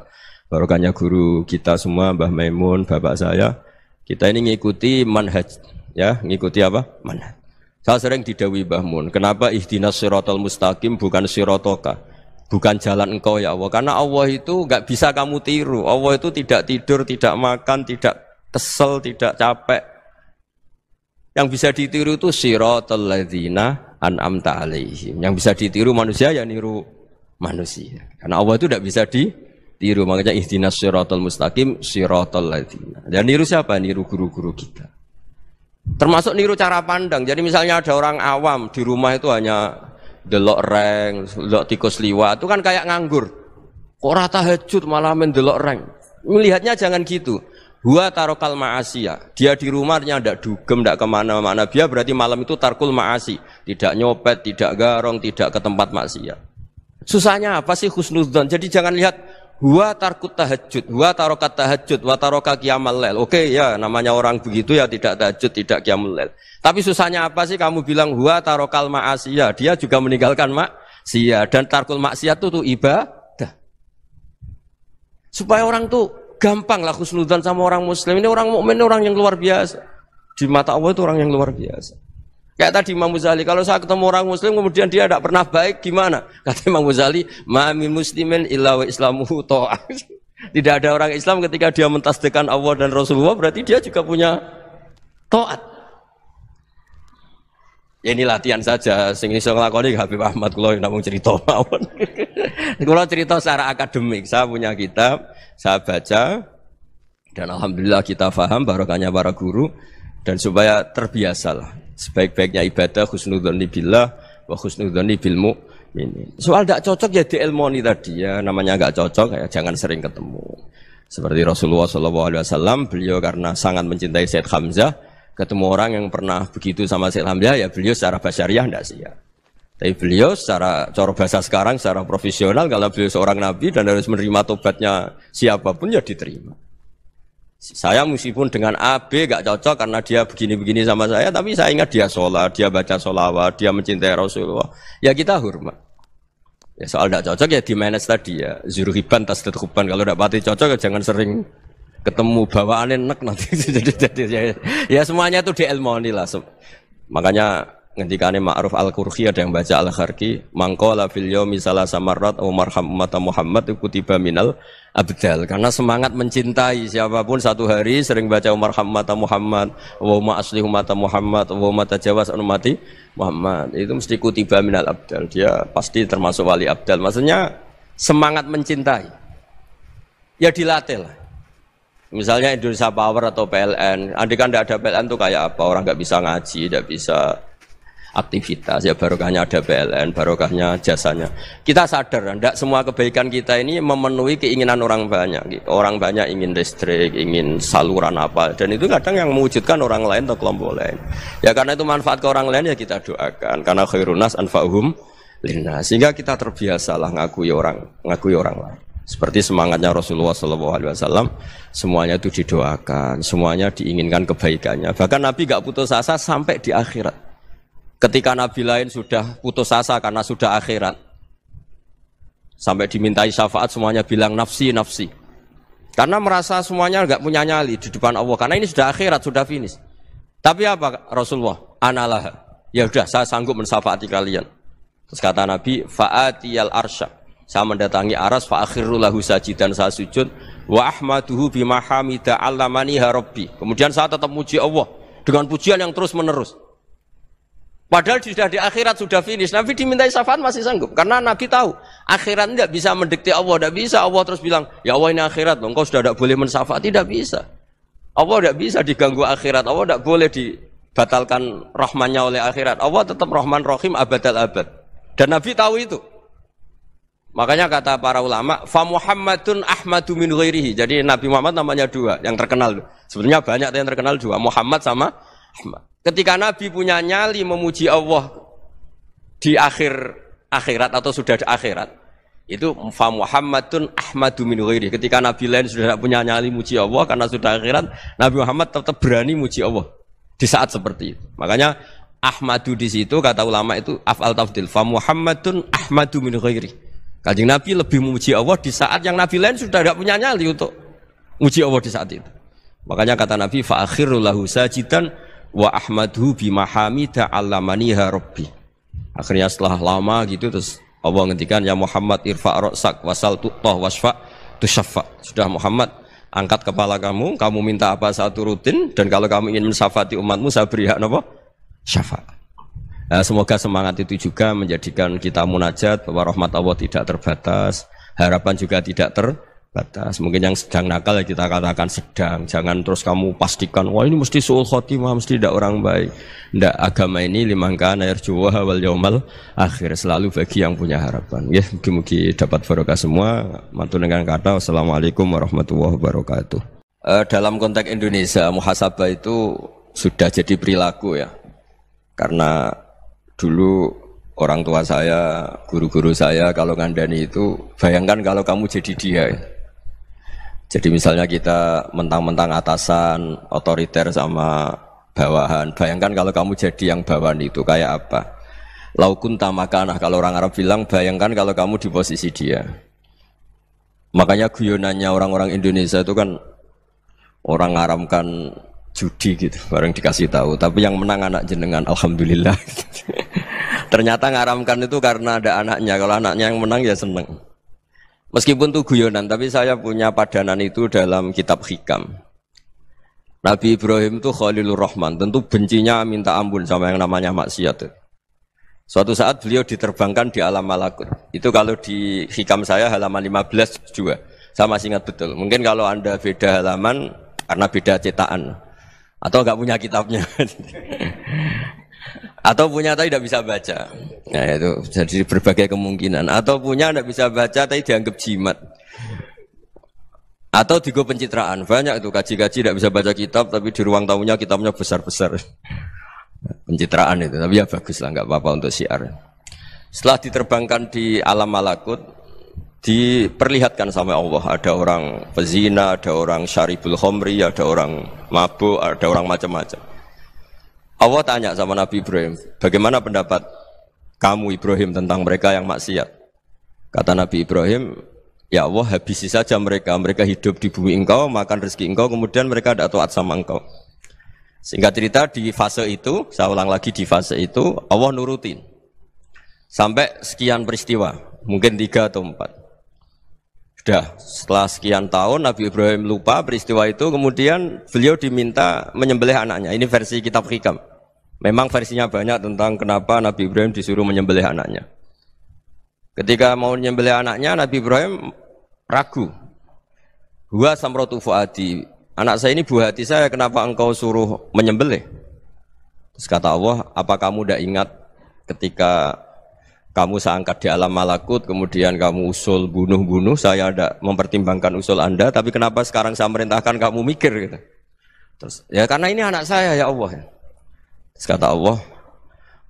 barokahnya guru kita semua Mbah Maimun, bapak saya. Kita ini ngikuti manhaj, ya, ngikuti apa? Manhaj. Saya sering didawi Mbah Mun, kenapa ihdinas sirotol mustaqim bukan sirotoka? Bukan jalan engkau ya Allah, karena Allah itu nggak bisa kamu tiru. Allah itu tidak tidur, tidak makan, tidak kesel, tidak capek. Yang bisa ditiru itu sirotol ladhina an'amta alaihim. Yang bisa ditiru manusia ya niru manusia. Karena Allah itu tidak bisa di Tiru makanya istinas siratal mustaqim siratal ladina. Dan niru siapa? Niru guru-guru kita. Termasuk niru cara pandang. Jadi misalnya ada orang awam di rumah itu hanya delok reng, delok tikus liwa, itu kan kayak nganggur. Kok rata tahajud malah mendelok reng. Melihatnya jangan gitu. Hua tarokal ma'asiyah. Dia di rumahnya tidak dugem, tidak kemana-mana. Dia berarti malam itu tarkul ma'asi. Tidak nyopet, tidak garong, tidak ke tempat maksiat. Susahnya apa sih khusnudzon? Jadi jangan lihat Wa tarkut tahajud, wa tarokat tahajud, wa taroka kiamal lel. Oke okay, ya, namanya orang begitu ya tidak tahajud, tidak kiamal lel. Tapi susahnya apa sih kamu bilang wa tarokal ma'asiyah. Dia juga meninggalkan maksiat. Dan tarkul maksiat itu tuh ibadah. Supaya orang tuh gampang lah khusnudan sama orang muslim. Ini orang mukmin orang yang luar biasa. Di mata Allah itu orang yang luar biasa. Kayak tadi Imam Muzali, kalau saya ketemu orang muslim kemudian dia tidak pernah baik gimana? <laughs> Kata Imam Muzali, mami muslimin illa wa islamuhu <laughs> Tidak ada orang Islam ketika dia mentasdekan Allah dan Rasulullah berarti dia juga punya to'at. Ya ini latihan saja, sing iso nglakoni Habib Ahmad kula namung cerita <laughs> mawon. kula cerita secara akademik, saya punya kitab, saya baca dan alhamdulillah kita faham, barokahnya para guru dan supaya terbiasalah. Sebaik-baiknya ibadah husnudzon billah wa husnudzon bil ini. Soal tidak cocok ya di ilmoni tadi ya namanya nggak cocok ya jangan sering ketemu. Seperti Rasulullah saw beliau karena sangat mencintai Syed Hamzah ketemu orang yang pernah begitu sama Syed Hamzah ya beliau secara basyariah tidak ya Tapi beliau secara cara bahasa sekarang secara profesional kalau beliau seorang nabi dan harus menerima tobatnya siapapun ya diterima. Saya meskipun dengan A, B gak cocok karena dia begini-begini sama saya, tapi saya ingat dia sholat, dia baca sholawat, dia mencintai Rasulullah. Ya kita hormat. Ya, soal gak cocok ya di manage tadi ya. Zuruhiban, tetukuban. Kalau gak pati cocok ya jangan sering ketemu bawaan enak nanti. <laughs> jadi, jadi, ya, ya semuanya itu di ilmu lah. Makanya ngendikane Ma'ruf Al-Qurhi ada yang baca Al-Kharqi mangkola fil yaumi salasa marrat au marham Muhammad kutiba minal abdal karena semangat mencintai siapapun satu hari sering baca Umar Hamumata Muhammad wa ma asli umata Muhammad wa ma tajawas umati Muhammad itu mesti kutiba minal abdal dia pasti termasuk wali abdal maksudnya semangat mencintai ya dilatih lah Misalnya Indonesia Power atau PLN, andikan tidak ada PLN tuh kayak apa? Orang nggak bisa ngaji, tidak bisa aktivitas ya barokahnya ada PLN barokahnya jasanya kita sadar tidak semua kebaikan kita ini memenuhi keinginan orang banyak gitu. orang banyak ingin listrik ingin saluran apa dan itu kadang yang mewujudkan orang lain atau kelompok lain ya karena itu manfaat ke orang lain ya kita doakan karena khairunas anfa'uhum lina sehingga kita terbiasalah ngakui orang ngakui orang lain seperti semangatnya Rasulullah SAW, semuanya itu didoakan, semuanya diinginkan kebaikannya. Bahkan Nabi gak putus asa sampai di akhirat. Ketika nabi lain sudah putus asa karena sudah akhirat. Sampai dimintai syafaat semuanya bilang nafsi, nafsi. Karena merasa semuanya nggak punya nyali di depan Allah. Karena ini sudah akhirat, sudah finish. Tapi apa Rasulullah? Analah. Ya sudah, saya sanggup mensafaati kalian. Terus kata Nabi, fa'atiyal arsha Saya mendatangi aras, fa'akhirulahu sajidan saya sujud. Wa ahmaduhu bimahamida hamida allamani harobi. Kemudian saya tetap muji Allah. Dengan pujian yang terus menerus. Padahal sudah di akhirat sudah finish. Nabi dimintai syafaat masih sanggup karena Nabi tahu akhirat tidak bisa mendekati Allah, tidak bisa Allah terus bilang, "Ya Allah ini akhirat, loh, engkau sudah tidak boleh mensyafaat." Tidak bisa. Allah tidak bisa diganggu akhirat. Allah tidak boleh dibatalkan rahmannya oleh akhirat. Allah tetap rahman rahim abad al abad. Dan Nabi tahu itu. Makanya kata para ulama, fa Muhammadun Ahmadu min ghairihi. Jadi Nabi Muhammad namanya dua yang terkenal. Sebenarnya banyak yang terkenal dua, Muhammad sama Ahmad. Ketika Nabi punya nyali memuji Allah di akhir akhirat atau sudah di akhirat, itu fa Muhammadun Ahmadu min ghairi. Ketika Nabi lain sudah tidak punya nyali muji Allah karena sudah akhirat, Nabi Muhammad tetap berani muji Allah di saat seperti itu. Makanya Ahmadu di situ kata ulama itu afal tafdil fa Muhammadun Ahmadu min ghairi. Kajing Nabi lebih memuji Allah di saat yang Nabi lain sudah tidak punya nyali untuk muji Allah di saat itu. Makanya kata Nabi fa akhirul lahu sajidan wa ahmadhu bi hamida allamaniha ya rabbi. Akhirnya setelah lama gitu terus Allah ngendikan ya Muhammad irfa ra'sak wasal tuqtah wasfa tusyaffa. Sudah Muhammad angkat kepala kamu, kamu minta apa satu rutin dan kalau kamu ingin mensafati umatmu saya beri hak napa? Syafaat. Nah, semoga semangat itu juga menjadikan kita munajat bahwa rahmat Allah tidak terbatas, harapan juga tidak terbatas batas. Mungkin yang sedang nakal ya kita katakan sedang. Jangan terus kamu pastikan, wah ini mesti suul khotimah, mesti tidak orang baik. Tidak, agama ini limangkan air jawa wal yaumal akhir. Selalu bagi yang punya harapan. Ya, mungkin-mungkin dapat barokah semua. Mantu dengan kata, assalamualaikum warahmatullahi wabarakatuh. E, dalam konteks Indonesia, muhasabah itu sudah jadi perilaku ya. Karena dulu orang tua saya, guru-guru saya kalau ngandani itu, bayangkan kalau kamu jadi dia ya jadi misalnya kita mentang-mentang atasan, otoriter sama bawahan. Bayangkan kalau kamu jadi yang bawahan itu kayak apa? Laukun tamakanah kalau orang Arab bilang bayangkan kalau kamu di posisi dia. Makanya guyonannya orang-orang Indonesia itu kan orang Arab kan judi gitu bareng dikasih tahu tapi yang menang anak jenengan alhamdulillah <laughs> ternyata ngaramkan itu karena ada anaknya kalau anaknya yang menang ya seneng Meskipun itu guyonan, tapi saya punya padanan itu dalam kitab hikam. Nabi Ibrahim itu Khalilur Rahman, tentu bencinya minta ampun sama yang namanya maksiat. Suatu saat beliau diterbangkan di alam malakut. Itu kalau di hikam saya halaman 15 juga. Saya masih ingat betul. Mungkin kalau Anda beda halaman karena beda cetakan atau nggak punya kitabnya. <laughs> atau punya tapi tidak bisa baca nah itu jadi berbagai kemungkinan atau punya tidak bisa baca tapi dianggap jimat atau digo pencitraan banyak itu kaji-kaji tidak bisa baca kitab tapi di ruang tamunya kitabnya besar-besar pencitraan itu tapi ya bagus lah nggak apa-apa untuk siar setelah diterbangkan di alam malakut diperlihatkan sama Allah ada orang pezina ada orang syaribul homri ada orang mabuk ada orang macam-macam Allah tanya sama Nabi Ibrahim, bagaimana pendapat kamu Ibrahim tentang mereka yang maksiat? Kata Nabi Ibrahim, ya Allah habisi saja mereka, mereka hidup di bumi engkau, makan rezeki engkau, kemudian mereka ada taat sama engkau. Singkat cerita di fase itu, saya ulang lagi di fase itu, Allah nurutin. Sampai sekian peristiwa, mungkin tiga atau empat. Sudah setelah sekian tahun Nabi Ibrahim lupa peristiwa itu kemudian beliau diminta menyembelih anaknya. Ini versi kitab hikam. Memang versinya banyak tentang kenapa Nabi Ibrahim disuruh menyembelih anaknya. Ketika mau menyembelih anaknya Nabi Ibrahim ragu. Gua samrotu fuadi. Anak saya ini buah hati saya kenapa engkau suruh menyembelih? Terus kata Allah, apa kamu tidak ingat ketika kamu saya angkat di alam malakut, kemudian kamu usul bunuh-bunuh, saya ada mempertimbangkan usul Anda, tapi kenapa sekarang saya merintahkan kamu mikir gitu. Terus, ya karena ini anak saya ya Allah. Ya. Terus kata Allah,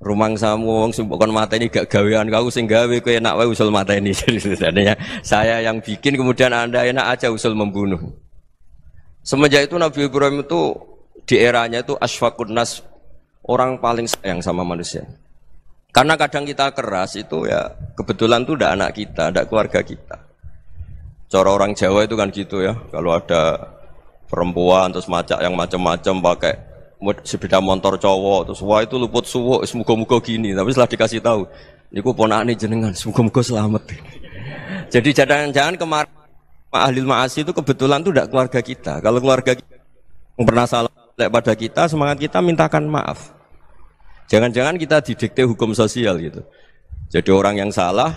rumang samu wong sumpokon mata ini gak gawean kau sing gawe enak wae usul mata ini. <laughs> Jadi saya yang bikin kemudian Anda enak aja usul membunuh. Semenjak itu Nabi Ibrahim itu di eranya itu asfaqun nas orang paling sayang sama manusia. Karena kadang kita keras itu ya kebetulan tuh udah anak kita, udah keluarga kita. Cara orang Jawa itu kan gitu ya, kalau ada perempuan terus macak yang macam-macam pakai sepeda motor cowok terus wah itu luput suwo semoga-moga gini tapi setelah dikasih tahu niku ponakane jenengan semoga-moga selamat <laughs> jadi jangan-jangan kemarin Ahlil maasi itu kebetulan tuh udah keluarga kita kalau keluarga kita pernah salah pada kita semangat kita mintakan maaf Jangan-jangan kita didikte hukum sosial gitu. Jadi orang yang salah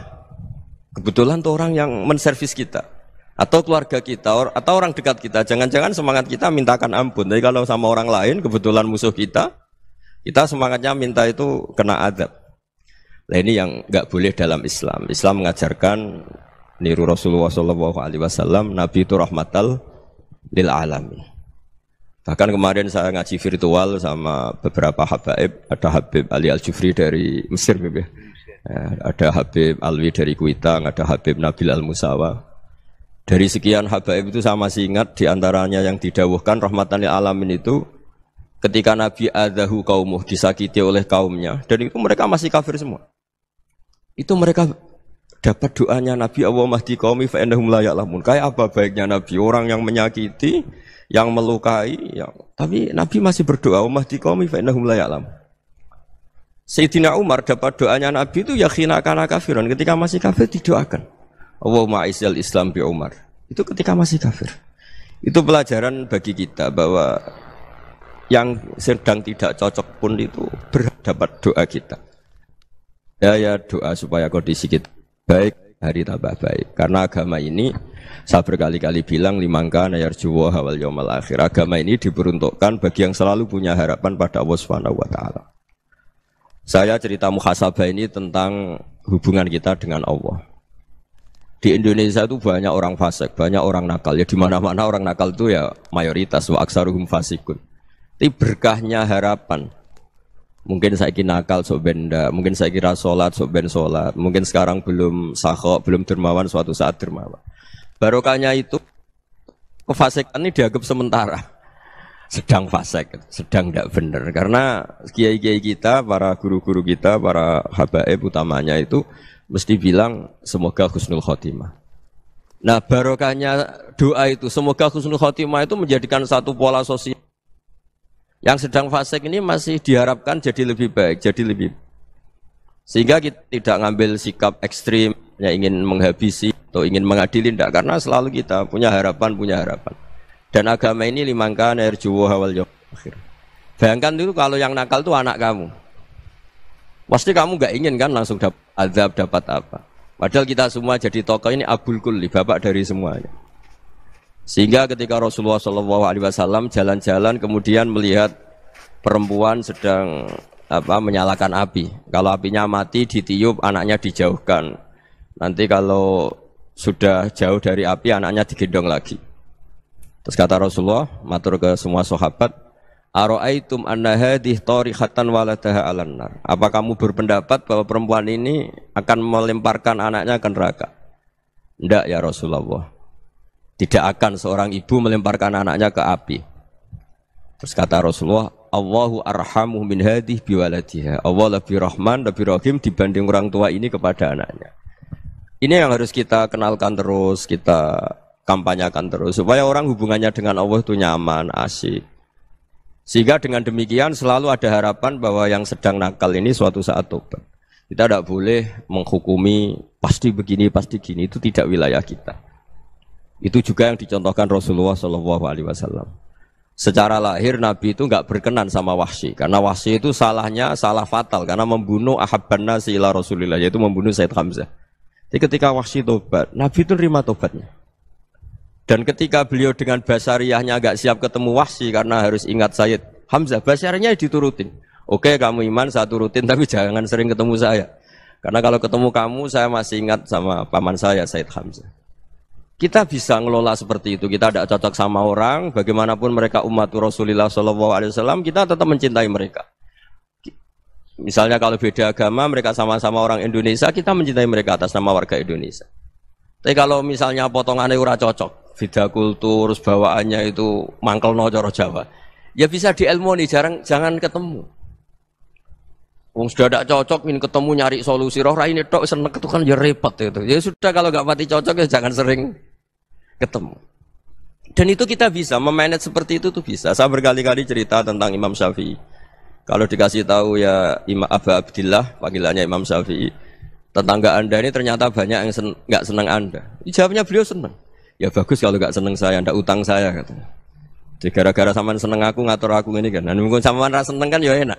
kebetulan tuh orang yang menservis kita atau keluarga kita atau orang dekat kita. Jangan-jangan semangat kita mintakan ampun. Tapi kalau sama orang lain kebetulan musuh kita, kita semangatnya minta itu kena adab. Nah ini yang nggak boleh dalam Islam. Islam mengajarkan niru Rasulullah saw, Nabi itu rahmatal lil alamin. Bahkan kemarin saya ngaji virtual sama beberapa habaib, ada Habib Ali Al Jufri dari Mesir, ya. ya. ada Habib Alwi dari Kuitang, ada Habib Nabil Al Musawa. Dari sekian habaib itu sama masih ingat diantaranya yang didawuhkan rahmatan lil alamin itu ketika Nabi adahu kaumuh disakiti oleh kaumnya dan itu mereka masih kafir semua. Itu mereka dapat doanya Nabi Allah mahdi kaumi endahum layaklah la Kayak apa baiknya Nabi orang yang menyakiti yang melukai yang tapi Nabi masih berdoa umat di kaum fa innahum la Sayyidina Umar dapat doanya Nabi itu ya kana kafiran ketika masih kafir didoakan Allahumma aisyal Islam bi Umar itu ketika masih kafir itu pelajaran bagi kita bahwa yang sedang tidak cocok pun itu berdapat doa kita ya ya doa supaya kondisi kita baik hari tambah baik karena agama ini saya berkali-kali bilang limangka juwa hawal yawmal akhir. Agama ini diperuntukkan bagi yang selalu punya harapan pada Allah Subhanahu wa taala. Saya cerita muhasabah ini tentang hubungan kita dengan Allah. Di Indonesia itu banyak orang fasik, banyak orang nakal. Ya di mana-mana orang nakal itu ya mayoritas wa aksaruhum fasikun. Tapi berkahnya harapan, mungkin saya kira nakal sok benda, mungkin saya kira sholat sok ben sholat, mungkin sekarang belum sahok, belum dermawan, suatu saat dermawan barokahnya itu kefasikan ini dianggap sementara sedang fasik, sedang tidak benar karena kiai-kiai kita, para guru-guru kita, para habaib utamanya itu mesti bilang semoga khusnul khotimah. Nah barokahnya doa itu semoga khusnul khotimah itu menjadikan satu pola sosial yang sedang fasik ini masih diharapkan jadi lebih baik, jadi lebih sehingga kita tidak ngambil sikap ekstrim hanya ingin menghabisi atau ingin mengadili tidak karena selalu kita punya harapan punya harapan dan agama ini limangkan air juwo hawal akhir bayangkan itu kalau yang nakal itu anak kamu pasti kamu nggak ingin kan langsung dapat azab dapat apa padahal kita semua jadi tokoh ini abul kulli bapak dari semuanya sehingga ketika Rasulullah saw jalan-jalan kemudian melihat perempuan sedang apa menyalakan api kalau apinya mati ditiup anaknya dijauhkan Nanti kalau sudah jauh dari api anaknya digendong lagi. Terus kata Rasulullah, matur ke semua sahabat, Aro'aitum anna hadih tarikhatan waladaha alannar. Apa kamu berpendapat bahwa perempuan ini akan melemparkan anaknya ke neraka? Tidak ya Rasulullah. Tidak akan seorang ibu melemparkan anaknya ke api. Terus kata Rasulullah, Allahu arhamu min hadih biwaladiha. Allah lebih rahman, lebih rahim dibanding orang tua ini kepada anaknya. Ini yang harus kita kenalkan terus, kita kampanyakan terus supaya orang hubungannya dengan Allah itu nyaman, asik. Sehingga dengan demikian selalu ada harapan bahwa yang sedang nakal ini suatu saat tobat. Kita tidak boleh menghukumi pasti begini, pasti gini itu tidak wilayah kita. Itu juga yang dicontohkan Rasulullah Shallallahu Alaihi Wasallam. Secara lahir Nabi itu nggak berkenan sama wahsi karena wahsi itu salahnya salah fatal karena membunuh ahabbanna nasi ila Rasulillah yaitu membunuh Said Hamzah. Jadi ketika wasi tobat, Nabi itu terima tobatnya. Dan ketika beliau dengan basariahnya agak siap ketemu wasi karena harus ingat Sayyid Hamzah, basariahnya diturutin. Oke kamu iman saya turutin <laughs> tapi jangan sering ketemu saya. Karena kalau ketemu kamu saya masih ingat sama paman saya Sayyid Hamzah. Kita bisa ngelola seperti itu. Kita tidak cocok sama orang, bagaimanapun mereka umat Rasulullah SAW, kita tetap mencintai mereka. Misalnya kalau beda agama, mereka sama-sama orang Indonesia, kita mencintai mereka atas nama warga Indonesia. Tapi kalau misalnya potongannya ura cocok, beda kultur, bawaannya itu mangkel no Jawa, ya bisa dielmoni, jarang jangan ketemu. Wong sudah tidak cocok, ingin ketemu nyari solusi. Roh ini tok seneng itu kan ya repot itu. Ya sudah kalau nggak mati cocok ya jangan sering ketemu. Dan itu kita bisa memanage seperti itu tuh bisa. Saya berkali-kali cerita tentang Imam Syafi'i kalau dikasih tahu ya Imam Abu Abdillah, panggilannya Imam Syafi'i, tetangga Anda ini ternyata banyak yang sen gak senang Anda. Jawabnya beliau senang. Ya bagus kalau gak senang saya, ndak utang saya katanya. Jadi gara-gara saman seneng aku ngatur aku ini kan. Nah, Dan mungkin saman rasa seneng kan ya enak.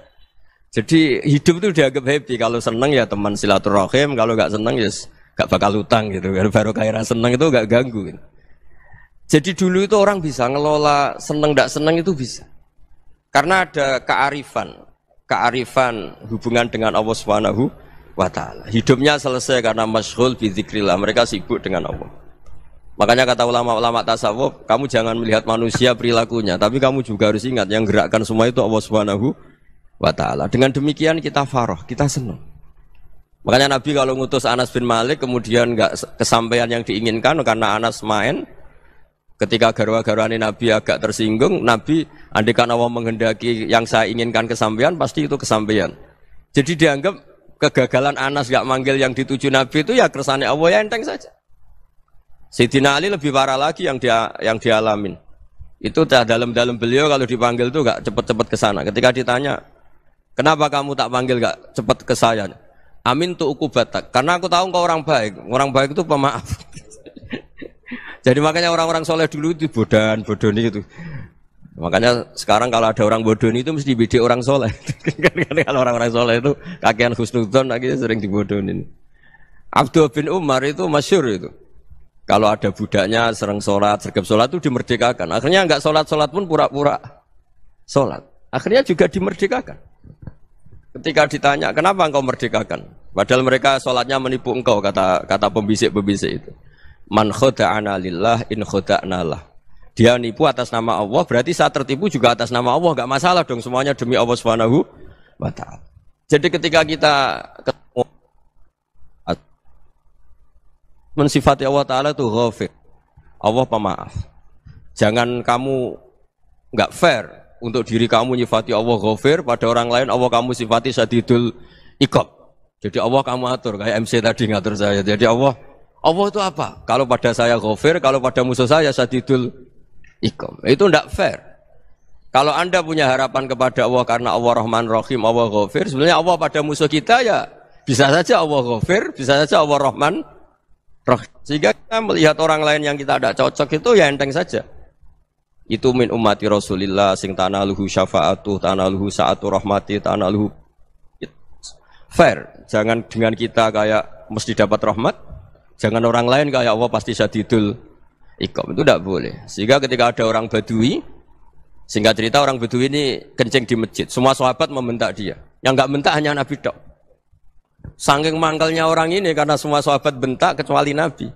Jadi hidup itu dianggap happy. Kalau seneng ya teman silaturahim, kalau gak seneng ya gak bakal utang gitu. Baru kayak seneng itu gak ganggu. Gitu. Jadi dulu itu orang bisa ngelola seneng gak seneng itu bisa. Karena ada kearifan, kearifan hubungan dengan Allah Subhanahu wa taala. Hidupnya selesai karena masyhul bi Mereka sibuk dengan Allah. Makanya kata ulama-ulama tasawuf, kamu jangan melihat manusia perilakunya, tapi kamu juga harus ingat yang gerakkan semua itu Allah Subhanahu wa taala. Dengan demikian kita faroh, kita senang. Makanya Nabi kalau ngutus Anas bin Malik kemudian nggak kesampaian yang diinginkan karena Anas main, Ketika garwa garwa Nabi agak tersinggung, Nabi andai Allah menghendaki yang saya inginkan kesampaian, pasti itu kesampaian. Jadi dianggap kegagalan Anas gak manggil yang dituju Nabi itu ya kersane Allah ya enteng saja. Sidina Ali lebih parah lagi yang dia yang dialamin. Itu dah dalam-dalam beliau kalau dipanggil tuh gak cepet-cepet ke sana. Ketika ditanya, "Kenapa kamu tak panggil gak cepet ke saya?" Amin tuh ukubatak. Karena aku tahu engkau orang baik. Orang baik itu pemaaf. <laughs> Jadi makanya orang-orang soleh dulu itu bodan, bodoni itu. Makanya sekarang kalau ada orang bodoni itu mesti bidik orang soleh. <laughs> Kan kan kalau orang-orang soleh itu kakean khusnudon akhirnya sering dibodonin. Abdul bin Umar itu masyur itu. Kalau ada budaknya serang sholat, sergap sholat itu dimerdekakan. Akhirnya nggak sholat-sholat pun pura-pura sholat. Akhirnya juga dimerdekakan. Ketika ditanya, kenapa engkau merdekakan? Padahal mereka sholatnya menipu engkau, kata kata pembisik-pembisik itu man khoda'ana lillah in khoda'na lah. Dia nipu atas nama Allah, berarti saya tertipu juga atas nama Allah, nggak masalah dong semuanya demi Allah Subhanahu wa taala. Jadi ketika kita ketemu mensifati Allah taala itu ghafir. Allah pemaaf. Jangan kamu nggak fair untuk diri kamu nyifati Allah ghafir pada orang lain Allah kamu sifati sadidul ikob. Jadi Allah kamu atur kayak MC tadi ngatur saya. Jadi Allah Allah itu apa? Kalau pada saya gofir, kalau pada musuh saya sadidul ikom. Itu tidak fair. Kalau Anda punya harapan kepada Allah karena Allah Rahman Rahim, Allah gofir, sebenarnya Allah pada musuh kita ya bisa saja Allah gofir, bisa saja Allah Rahman Rahim. Sehingga kita melihat orang lain yang kita tidak cocok itu ya enteng saja. Itu min umati Rasulillah sing tanaluhu syafa'atuh, tanaluhu sa'atu rahmati, tanaluhu fair. Jangan dengan kita kayak mesti dapat rahmat, Jangan orang lain kayak Allah pasti sadidul ikom itu tidak boleh. Sehingga ketika ada orang Badui, sehingga cerita orang Badui ini kencing di masjid, semua sahabat membentak dia. Yang nggak bentak hanya Nabi dok. Sangking mangkalnya orang ini karena semua sahabat bentak kecuali Nabi.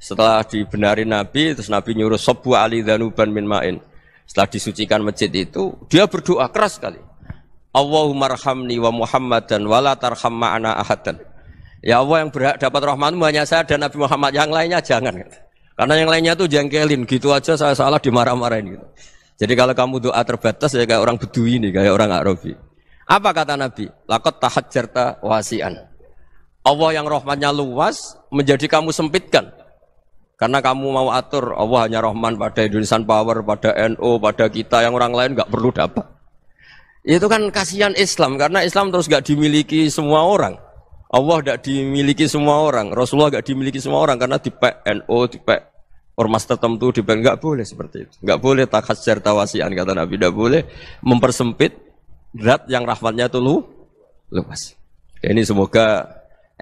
Setelah dibenarin Nabi, terus Nabi nyuruh sebuah ali danuban min ma'in. Setelah disucikan masjid itu, dia berdoa keras sekali. Allahumma rahamni wa Muhammadan wala tarham ma'ana ahadan. Ya Allah yang berhak dapat Rahmat hanya saya dan Nabi Muhammad yang lainnya jangan. Karena yang lainnya tuh jengkelin gitu aja saya salah dimarah-marahin gitu. Jadi kalau kamu doa terbatas ya kayak orang bedui nih, kayak orang Arabi. Apa kata Nabi? Lakot tahat jerta wasian. Allah yang rahmatnya luas menjadi kamu sempitkan. Karena kamu mau atur Allah hanya rahman pada Indonesian Power, pada NO, pada kita yang orang lain nggak perlu dapat. Itu kan kasihan Islam karena Islam terus nggak dimiliki semua orang. Allah tidak dimiliki semua orang, Rasulullah tidak dimiliki semua orang karena di PNO, di PNO, ormas tertentu di PN, nggak boleh seperti itu. Nggak boleh takhasyar tawasian kata Nabi, tidak boleh mempersempit zat yang rahmatnya itu lu, luas. ini semoga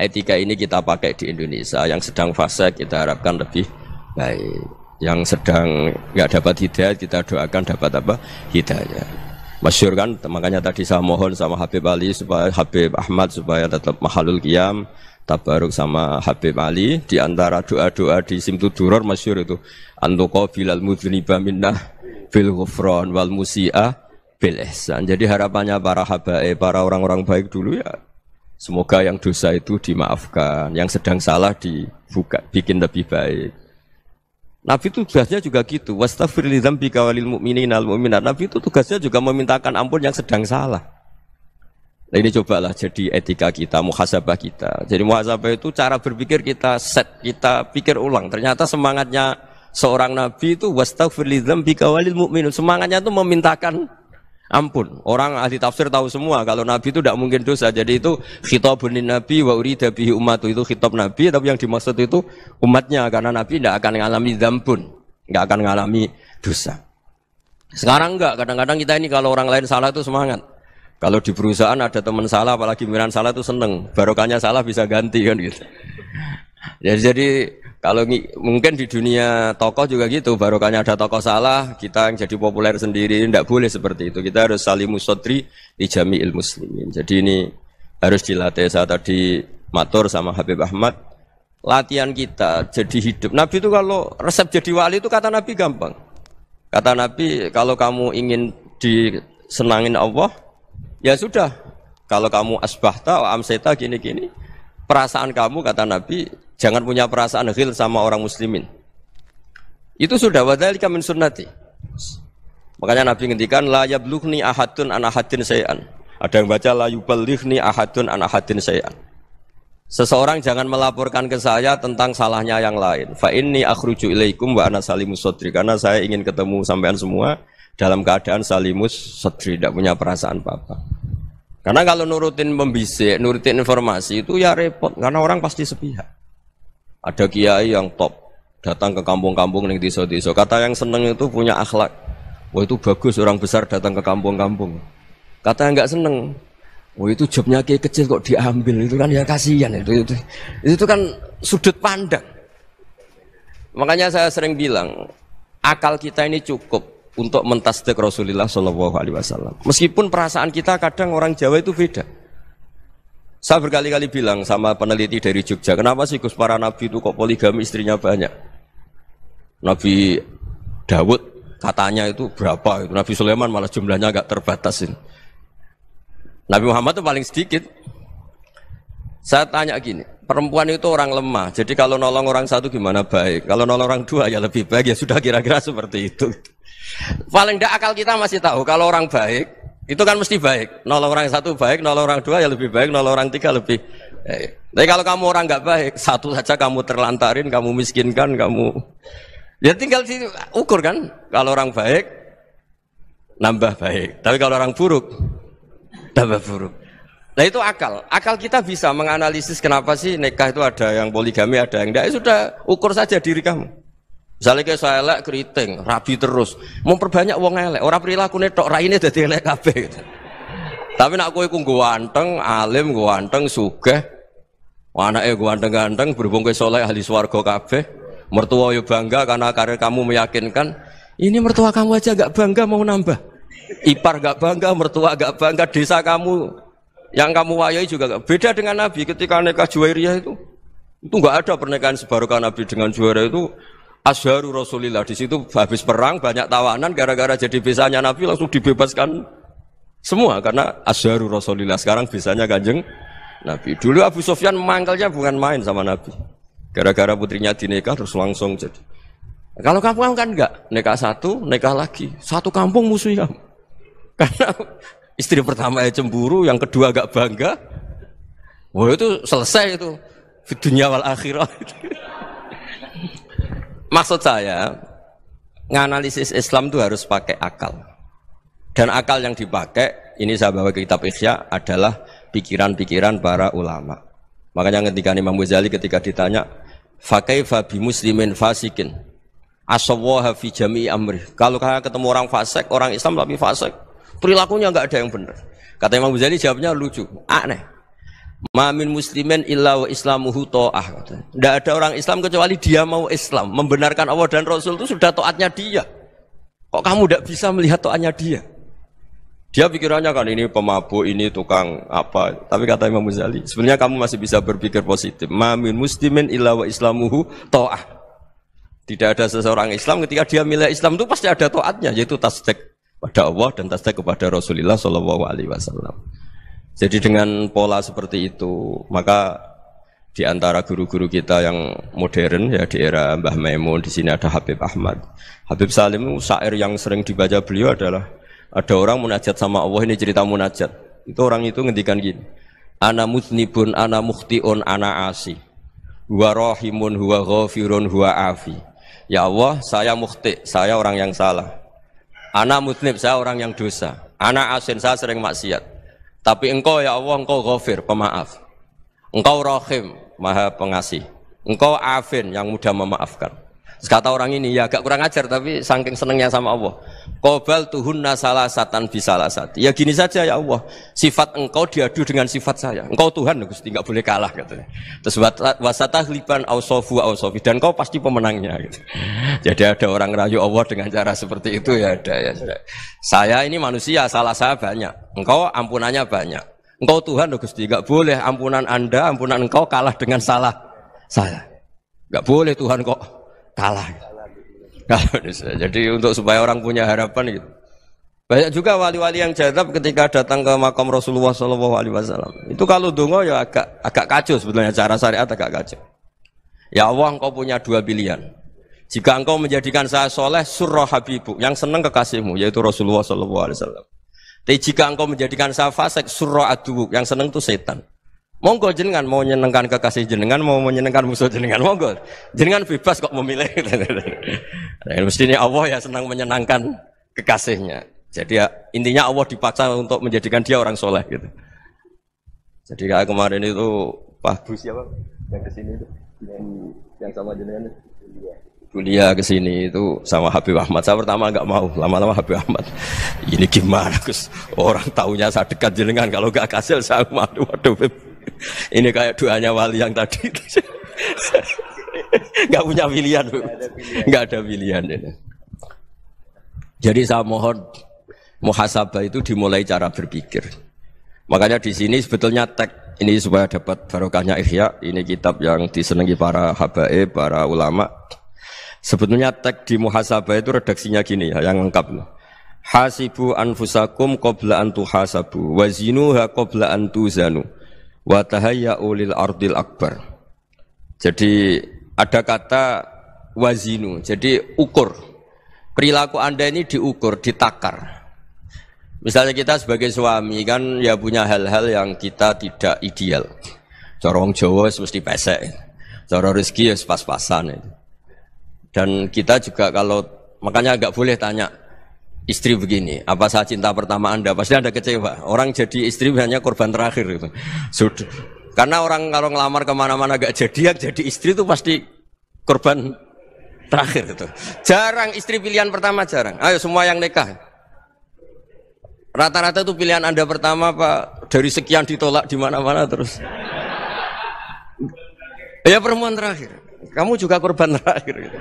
etika ini kita pakai di Indonesia. Yang sedang fase kita harapkan lebih baik. Yang sedang nggak dapat hidayah kita doakan dapat apa hidayah masyur kan makanya tadi saya mohon sama Habib Ali supaya Habib Ahmad supaya tetap mahalul kiam tabaruk sama Habib Ali di antara doa-doa di Simtu Duror masyur itu antuqo bilal mudhniba minnah bil ghufran wal musi'ah bil ihsan jadi harapannya para habae para orang-orang baik dulu ya semoga yang dosa itu dimaafkan yang sedang salah dibuka bikin lebih baik Nabi itu tugasnya juga gitu. Wastafir li dzambika al mu'minat. Nabi itu tugasnya juga memintakan ampun yang sedang salah. Nah ini cobalah jadi etika kita, muhasabah kita. Jadi muhasabah itu cara berpikir kita set, kita pikir ulang. Ternyata semangatnya seorang nabi itu wastafir li dzambika Semangatnya itu memintakan ampun. Orang ahli tafsir tahu semua kalau Nabi itu tidak mungkin dosa. Jadi itu khitabun Nabi wa urida umat itu khitab Nabi tapi yang dimaksud itu umatnya karena Nabi tidak akan mengalami zampun, nggak akan mengalami dosa. Sekarang enggak, kadang-kadang kita ini kalau orang lain salah itu semangat. Kalau di perusahaan ada teman salah apalagi miran salah itu seneng. Barokahnya salah bisa ganti kan gitu. Ya, jadi kalau mungkin di dunia tokoh juga gitu, barokahnya ada tokoh salah, kita yang jadi populer sendiri tidak boleh seperti itu. Kita harus saling sodri di jami'il muslimin. Jadi ini harus dilatih saya tadi matur sama Habib Ahmad. Latihan kita jadi hidup. Nabi itu kalau resep jadi wali itu kata Nabi gampang. Kata Nabi kalau kamu ingin disenangin Allah, ya sudah. Kalau kamu asbahta, amseta gini-gini, perasaan kamu kata Nabi Jangan punya perasaan hil sama orang muslimin. Itu sudah wadhalika min sunnati. Makanya Nabi ngendikan la yablughni ahadun an ahadin sayan. Ada yang baca la yuballighni ahadun an ahadin sayan. Seseorang jangan melaporkan ke saya tentang salahnya yang lain. Fa inni akhruju ilaikum wa ana salimus sodri. Karena saya ingin ketemu sampean semua dalam keadaan salimus sodri. Tidak punya perasaan apa-apa. Karena kalau nurutin pembisik, nurutin informasi itu ya repot. Karena orang pasti sepihak. Ada kiai yang top, datang ke kampung-kampung -kampung, di desa Kata yang seneng itu punya akhlak. Wah itu bagus orang besar datang ke kampung-kampung. Kata yang nggak seneng, wah itu jobnya kiai kecil kok diambil itu kan ya kasihan itu itu. Itu kan sudut pandang. Makanya saya sering bilang akal kita ini cukup untuk mentasdek Rasulullah Shallallahu Alaihi Wasallam. Meskipun perasaan kita kadang orang Jawa itu beda. Saya berkali-kali bilang sama peneliti dari Jogja, kenapa sih Gus para nabi itu kok poligami istrinya banyak? Nabi Dawud katanya itu berapa? Itu Nabi Sulaiman malah jumlahnya agak terbatas ini. Nabi Muhammad itu paling sedikit. Saya tanya gini, perempuan itu orang lemah. Jadi kalau nolong orang satu gimana baik? Kalau nolong orang dua ya lebih baik. Ya sudah kira-kira seperti itu. Paling tidak akal kita masih tahu kalau orang baik itu kan mesti baik. Nol orang satu baik, nol orang dua ya lebih baik, nol orang tiga lebih. Baik. Eh, tapi kalau kamu orang nggak baik, satu saja kamu terlantarin, kamu miskinkan, kamu ya tinggal ukur kan. Kalau orang baik, nambah baik. Tapi kalau orang buruk, tambah buruk. Nah itu akal. Akal kita bisa menganalisis kenapa sih nikah itu ada yang poligami, ada yang tidak. Ya sudah ukur saja diri kamu. Misalnya kayak saya elek keriting, rabi terus, memperbanyak uang elek. Orang perilaku nih tok raine dari elek kafe. Gitu. Tapi nak kowe ku ganteng, alim ganteng, sugih. Anake ganteng-ganteng berhubung kowe soleh ahli swarga kafe. Mertua yo ya bangga karena karir kamu meyakinkan. Ini mertua kamu aja gak bangga mau nambah. Ipar gak bangga, mertua gak bangga, desa kamu yang kamu wayai juga gak. beda dengan Nabi ketika nikah Juwairiyah itu. Itu gak ada pernikahan sebarukan Nabi dengan Juwairiyah itu Asyaru Rasulillah di situ habis perang banyak tawanan gara-gara jadi bisanya Nabi langsung dibebaskan semua karena Asyaru Rasulillah sekarang bisanya kanjeng Nabi. Dulu Abu Sofyan mangkalnya bukan main sama Nabi. Gara-gara putrinya dinikah terus langsung jadi. Kalau kampung kan enggak, nikah satu, nikah lagi. Satu kampung musuhnya. Karena istri pertama ya cemburu, yang kedua agak bangga. Wah itu selesai itu. Di dunia wal akhirat. Maksud saya, nganalisis Islam itu harus pakai akal. Dan akal yang dipakai, ini saya bawa ke kitab Ikhya, adalah pikiran-pikiran para ulama. Makanya ketika Imam Ghazali ketika ditanya, Fakaifa bi muslimin fasikin asawwaha fi jami'i amri. Kalau kalian ketemu orang fasik, orang Islam tapi fasik, perilakunya nggak ada yang benar. Kata Imam Ghazali jawabnya lucu, aneh. Mamin muslimin illa wa islamuhu to'ah. Tidak ada orang Islam kecuali dia mau Islam. Membenarkan Allah dan Rasul itu sudah toatnya dia. Kok kamu tidak bisa melihat toatnya dia? Dia pikirannya kan ini pemabuk, ini tukang apa. Tapi kata Imam Ghazali, sebenarnya kamu masih bisa berpikir positif. Mamin muslimin illa wa islamuhu to'ah. Tidak ada seseorang Islam ketika dia milih Islam itu pasti ada toatnya yaitu tasdek pada Allah dan tasdek kepada Rasulullah Shallallahu Alaihi Wasallam. Jadi dengan pola seperti itu, maka di antara guru-guru kita yang modern ya di era Mbah Maimun di sini ada Habib Ahmad. Habib Salim syair yang sering dibaca beliau adalah ada orang munajat sama Allah ini cerita munajat. Itu orang itu ngendikan gini. Ana mutnibun ana muhtiun ana asi. Wa rahimun huwa ghafirun huwa afi. Ya Allah, saya mukhti, saya orang yang salah. Ana mutnib, saya orang yang dosa. Ana asin, saya sering maksiat. Tapi engkau ya Allah, engkau ghafir, pemaaf. Engkau rahim, maha pengasih. Engkau afin yang mudah memaafkan kata orang ini, ya agak kurang ajar tapi saking senengnya sama Allah. Kobal tuhun salah satan bisalah sati. Ya gini saja ya Allah, sifat engkau diadu dengan sifat saya. Engkau Tuhan, Gusti, nggak boleh kalah katanya. Gitu. Terus wasatah liban ausofu ausofi dan kau pasti pemenangnya. Gitu. Jadi ada orang rayu Allah dengan cara seperti itu ya ada ya. Saya ini manusia, salah saya banyak. Engkau ampunannya banyak. Engkau Tuhan, Gusti, nggak boleh ampunan Anda, ampunan engkau kalah dengan salah saya. Nggak boleh Tuhan kok kalah. <laughs> Jadi untuk supaya orang punya harapan gitu. Banyak juga wali-wali yang jadab ketika datang ke makam Rasulullah Shallallahu Alaihi Wasallam. Itu kalau dungo ya agak agak kacau sebetulnya cara syariat agak kacau. Ya Allah, engkau punya dua pilihan. Jika engkau menjadikan saya soleh, surah habibu, yang senang kekasihmu, yaitu Rasulullah Shallallahu Alaihi Wasallam. Tapi jika engkau menjadikan saya fasik, surah adu, yang senang itu setan. Monggo jenengan mau menyenangkan kekasih jenengan, mau menyenangkan musuh jenengan, monggo. Jenengan bebas kok memilih. <laughs> Nah, mestinya Allah ya senang menyenangkan kekasihnya. Jadi ya, intinya Allah dipaksa untuk menjadikan dia orang soleh gitu. Jadi kayak kemarin itu Pak Bu siapa yang kesini itu yang yang sama jenengan kuliah ke sini itu sama Habib Ahmad. Saya pertama nggak mau, lama-lama Habib Ahmad. Ini gimana Gus? Orang taunya saya dekat jenengan kalau nggak kasih saya malu. Waduh, <laughs> Ini kayak doanya wali yang tadi. <laughs> Nggak punya pilihan. Nggak ada pilihan. ini. Jadi saya mohon muhasabah itu dimulai cara berpikir. Makanya di sini sebetulnya tag ini supaya dapat barokahnya Ihya, ini kitab yang disenangi para habaib, para ulama. Sebetulnya tag di muhasabah itu redaksinya gini ya, yang lengkap. Hasibu anfusakum qabla an tuhasabu wazinuha qabla an tuzanu wa tahayya'u ardil akbar. Jadi ada kata wazinu. Jadi ukur. Perilaku Anda ini diukur, ditakar. Misalnya kita sebagai suami kan ya punya hal-hal yang kita tidak ideal. Corong Jawa mesti pesek. Corong rezeki ya pas-pasan Dan kita juga kalau makanya nggak boleh tanya istri begini, apa saya cinta pertama Anda? Pasti Anda kecewa. Orang jadi istri hanya korban terakhir itu. Sudah. Karena orang kalau ngelamar kemana-mana gak jadi, yang jadi istri itu pasti korban terakhir itu. Jarang istri pilihan pertama jarang. Ayo semua yang nikah. Rata-rata itu pilihan Anda pertama apa dari sekian ditolak di mana-mana terus. Ya perempuan terakhir. Kamu juga korban terakhir. Gitu.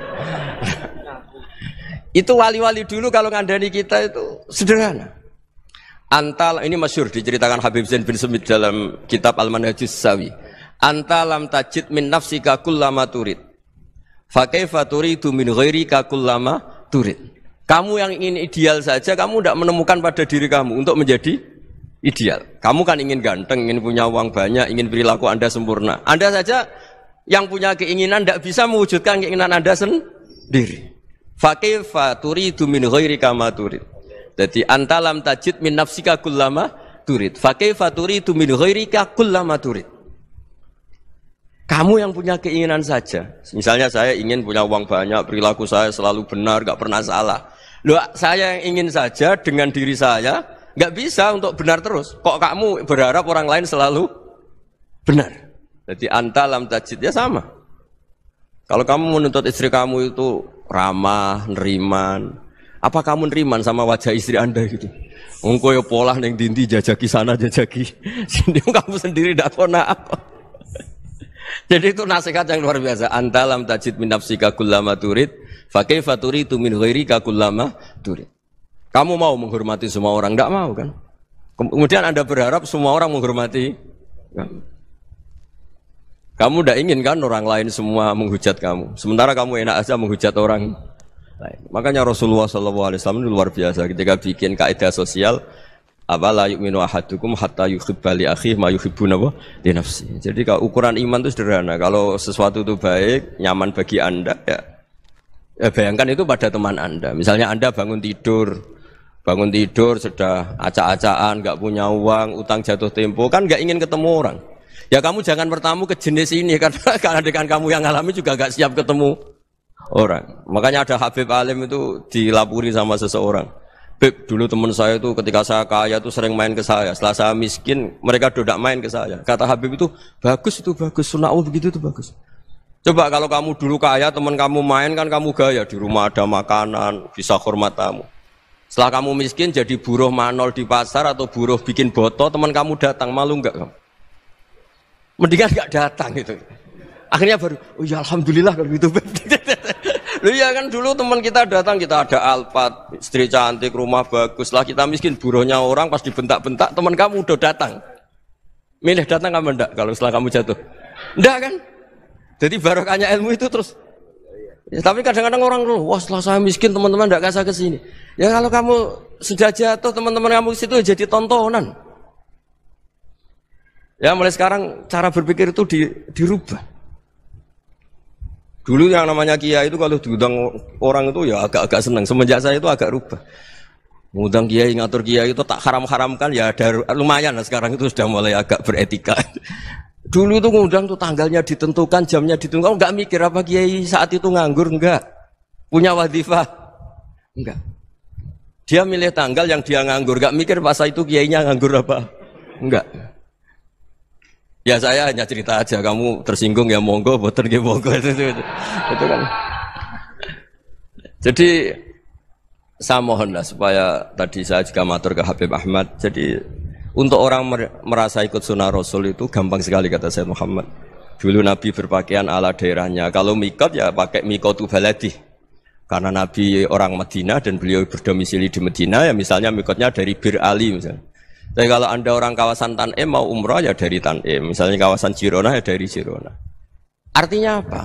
Itu wali-wali dulu kalau ngandani kita itu sederhana. Antal ini masyur diceritakan Habib Zain bin Semit dalam kitab Al-Manhajus Sawi. Antalam tajid min nafsika kullama turid. Fakaifa turidu min ghairika kullama turid. Kamu yang ingin ideal saja kamu tidak menemukan pada diri kamu untuk menjadi ideal. Kamu kan ingin ganteng, ingin punya uang banyak, ingin perilaku Anda sempurna. Anda saja yang punya keinginan tidak bisa mewujudkan keinginan Anda sendiri. Fakifa turidu min ghairi kama turid. Jadi antalam tajid min nafsika kullama turid. Fakifa turidu min ghairika kullama turid. Kamu yang punya keinginan saja. Misalnya saya ingin punya uang banyak, perilaku saya selalu benar, gak pernah salah. Loh, saya yang ingin saja dengan diri saya gak bisa untuk benar terus. Kok kamu berharap orang lain selalu benar? Jadi antalam tajid ya sama. Kalau kamu menuntut istri kamu itu ramah, neriman. Apa kamu neriman sama wajah istri Anda gitu? Ungko ya pola neng dindi jajaki sana jajaki sini <laughs> kamu sendiri tidak pernah apa. <laughs> Jadi itu nasihat yang luar biasa. Antalam tajid min nafsika kullama turid, fakai faturi tu min ghairika turid. Kamu mau menghormati semua orang? Tidak mau kan? Kemudian Anda berharap semua orang menghormati kamu tidak ingin kan orang lain semua menghujat kamu. Sementara kamu enak aja menghujat orang lain. Makanya Rasulullah SAW luar biasa ketika bikin kaidah sosial. Abala yu'minu ahadukum hatta yuhibba bali akhi ma yuhibbu nawa li nafsi. Jadi kalau ukuran iman itu sederhana. Kalau sesuatu itu baik, nyaman bagi Anda ya. ya bayangkan itu pada teman Anda. Misalnya Anda bangun tidur, bangun tidur sudah acak-acakan, nggak punya uang, utang jatuh tempo, kan nggak ingin ketemu orang. Ya kamu jangan bertamu ke jenis ini <laughs> karena karena dengan kamu yang alami juga gak siap ketemu orang. Makanya ada Habib Alim itu dilapuri sama seseorang. Beb, dulu teman saya itu ketika saya kaya itu sering main ke saya. Setelah saya miskin, mereka dodak main ke saya. Kata Habib itu, bagus itu bagus, sunnah Allah begitu itu bagus. Coba kalau kamu dulu kaya, teman kamu main kan kamu gaya. Di rumah ada makanan, bisa hormat tamu. Setelah kamu miskin jadi buruh manol di pasar atau buruh bikin botol teman kamu datang, malu enggak kamu? mendingan gak datang gitu. Akhirnya baru, oh ya alhamdulillah kalau gitu. Lu <laughs> ya kan dulu teman kita datang kita ada Alphard, istri cantik, rumah bagus lah kita miskin buruhnya orang pas dibentak-bentak teman kamu udah datang. Milih datang kamu enggak kalau setelah kamu jatuh? Enggak kan? Jadi barokahnya ilmu itu terus Ya, tapi kadang-kadang orang lu, wah setelah saya miskin teman-teman enggak kasar ke sini. Ya kalau kamu sudah jatuh teman-teman kamu situ ya jadi tontonan. Ya mulai sekarang cara berpikir itu di, dirubah. Dulu yang namanya kiai itu kalau diundang orang itu ya agak-agak senang. Semenjak saya itu agak rubah. Mudang kiai, ngatur kiai itu tak haram-haramkan ya ada lumayan lah sekarang itu sudah mulai agak beretika. <laughs> Dulu itu ngundang tuh tanggalnya ditentukan, jamnya ditentukan. Enggak mikir apa kiai saat itu nganggur enggak. Punya wadifah enggak. Dia milih tanggal yang dia nganggur, enggak mikir masa itu kiainya nganggur apa enggak. Ya saya hanya cerita aja, kamu tersinggung ya monggo, boten nggih monggo <laughs> itu, itu, kan. Jadi saya mohonlah supaya tadi saya juga matur ke Habib Ahmad. Jadi untuk orang merasa ikut sunnah Rasul itu gampang sekali kata saya Muhammad. Dulu Nabi berpakaian ala daerahnya. Kalau mikot ya pakai mikotu baladi. Karena Nabi orang Madinah dan beliau berdomisili di Madinah ya misalnya mikotnya dari Bir Ali misalnya. Tapi kalau Anda orang kawasan Tanim mau umroh ya dari Tanim, misalnya kawasan Cirona ya dari Cirona. Artinya apa?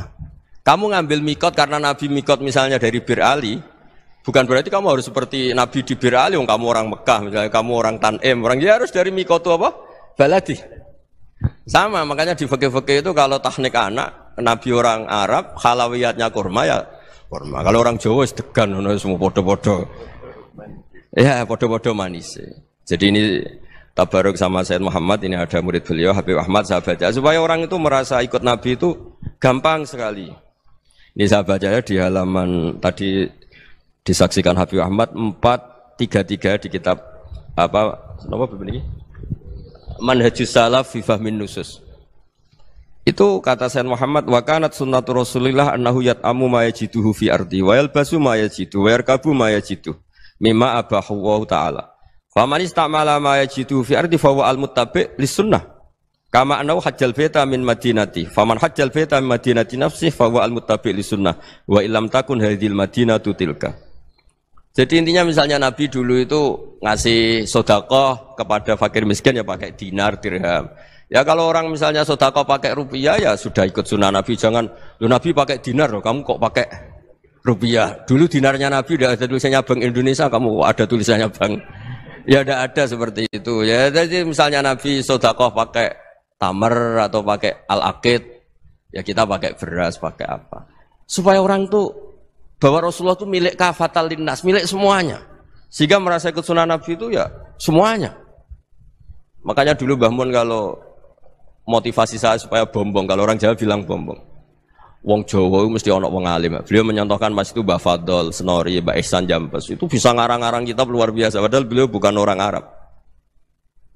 Kamu ngambil mikot karena Nabi mikot misalnya dari Bir Ali, bukan berarti kamu harus seperti Nabi di Bir Ali, kamu orang Mekah, misalnya kamu orang Tanim, orang ya harus dari mikot apa? Baladi. Sama, makanya di fakih-fakih itu kalau teknik anak, Nabi orang Arab, halawiyatnya kurma ya kurma. Kalau orang Jawa sedegan, semua bodoh bodoh Ya, bodoh bodoh manis. Ya. Jadi ini Tabaruk sama Said Muhammad ini ada murid beliau Habib Ahmad saya baca supaya orang itu merasa ikut Nabi itu gampang sekali. Ini saya baca ya di halaman tadi disaksikan Habib Ahmad 433 di kitab apa nama ini? Manhajus Salaf fi Fahmin Nusus. Itu kata Sayyid Muhammad wa kanat sunnatu Rasulillah annahu yat'amu ma yajiduhu fi ardi wa yalbasu ma yajidu wa yarkabu ma yajidu mimma abahu ta'ala. Faman istamala ma yajidu fi ardi fa al muttabi' li sunnah. Kama anau hajjal baita min madinati. Faman hajjal baita min madinati nafsi fa al muttabi' li sunnah. Wa illam takun hadhil madinatu tilka. Jadi intinya misalnya Nabi dulu itu ngasih sodakoh kepada fakir miskin ya pakai dinar, dirham. Ya kalau orang misalnya sodakoh pakai rupiah ya sudah ikut sunnah Nabi. Jangan, lu Nabi pakai dinar loh, kamu kok pakai rupiah. Dulu dinarnya Nabi udah ada tulisannya Bank Indonesia, kamu ada tulisannya Bank ya tidak ada seperti itu ya jadi misalnya Nabi sodakoh pakai tamar atau pakai al aqid, ya kita pakai beras pakai apa supaya orang tuh bahwa Rasulullah itu milik kafatal linnas milik semuanya sehingga merasa ikut sunnah Nabi itu ya semuanya makanya dulu Bahmun kalau motivasi saya supaya bombong kalau orang Jawa bilang bombong Wong Jawa mesti ono wong alim. Beliau menyontohkan Mas itu Mbah Fadol, Senori, Mbah Ihsan Jambes. Itu bisa ngarang-ngarang kitab luar biasa padahal beliau bukan orang Arab.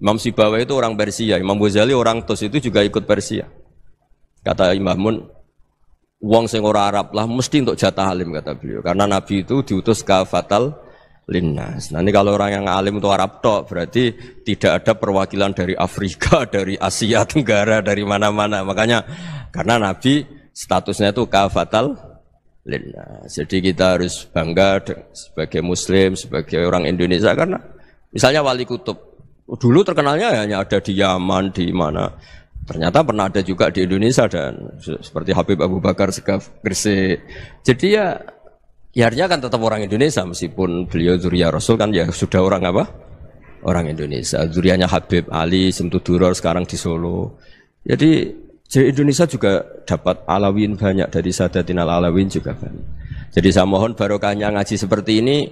Imam Sibawa itu orang Persia, Imam Ghazali orang TOS itu juga ikut Persia. Kata Imam Mun, wong sing ora Arab lah mesti untuk jatah alim kata beliau. Karena Nabi itu diutus ke Fatal linnas. Nanti kalau orang yang alim itu Arab tok, berarti tidak ada perwakilan dari Afrika, <laughs> dari Asia Tenggara, dari mana-mana. Makanya karena Nabi statusnya itu kafatal linnas. Jadi kita harus bangga sebagai muslim, sebagai orang Indonesia karena misalnya wali kutub oh, dulu terkenalnya hanya ada di Yaman, di mana ternyata pernah ada juga di Indonesia dan seperti Habib Abu Bakar Segaf Gresik. Jadi ya ya kan tetap orang Indonesia meskipun beliau Zuriya Rasul kan ya sudah orang apa? Orang Indonesia. Zuriyahnya Habib Ali Semtuduror sekarang di Solo. Jadi jadi Indonesia juga dapat alawin banyak dari Sadatin al-Alawin juga banyak. Jadi saya mohon barokahnya ngaji seperti ini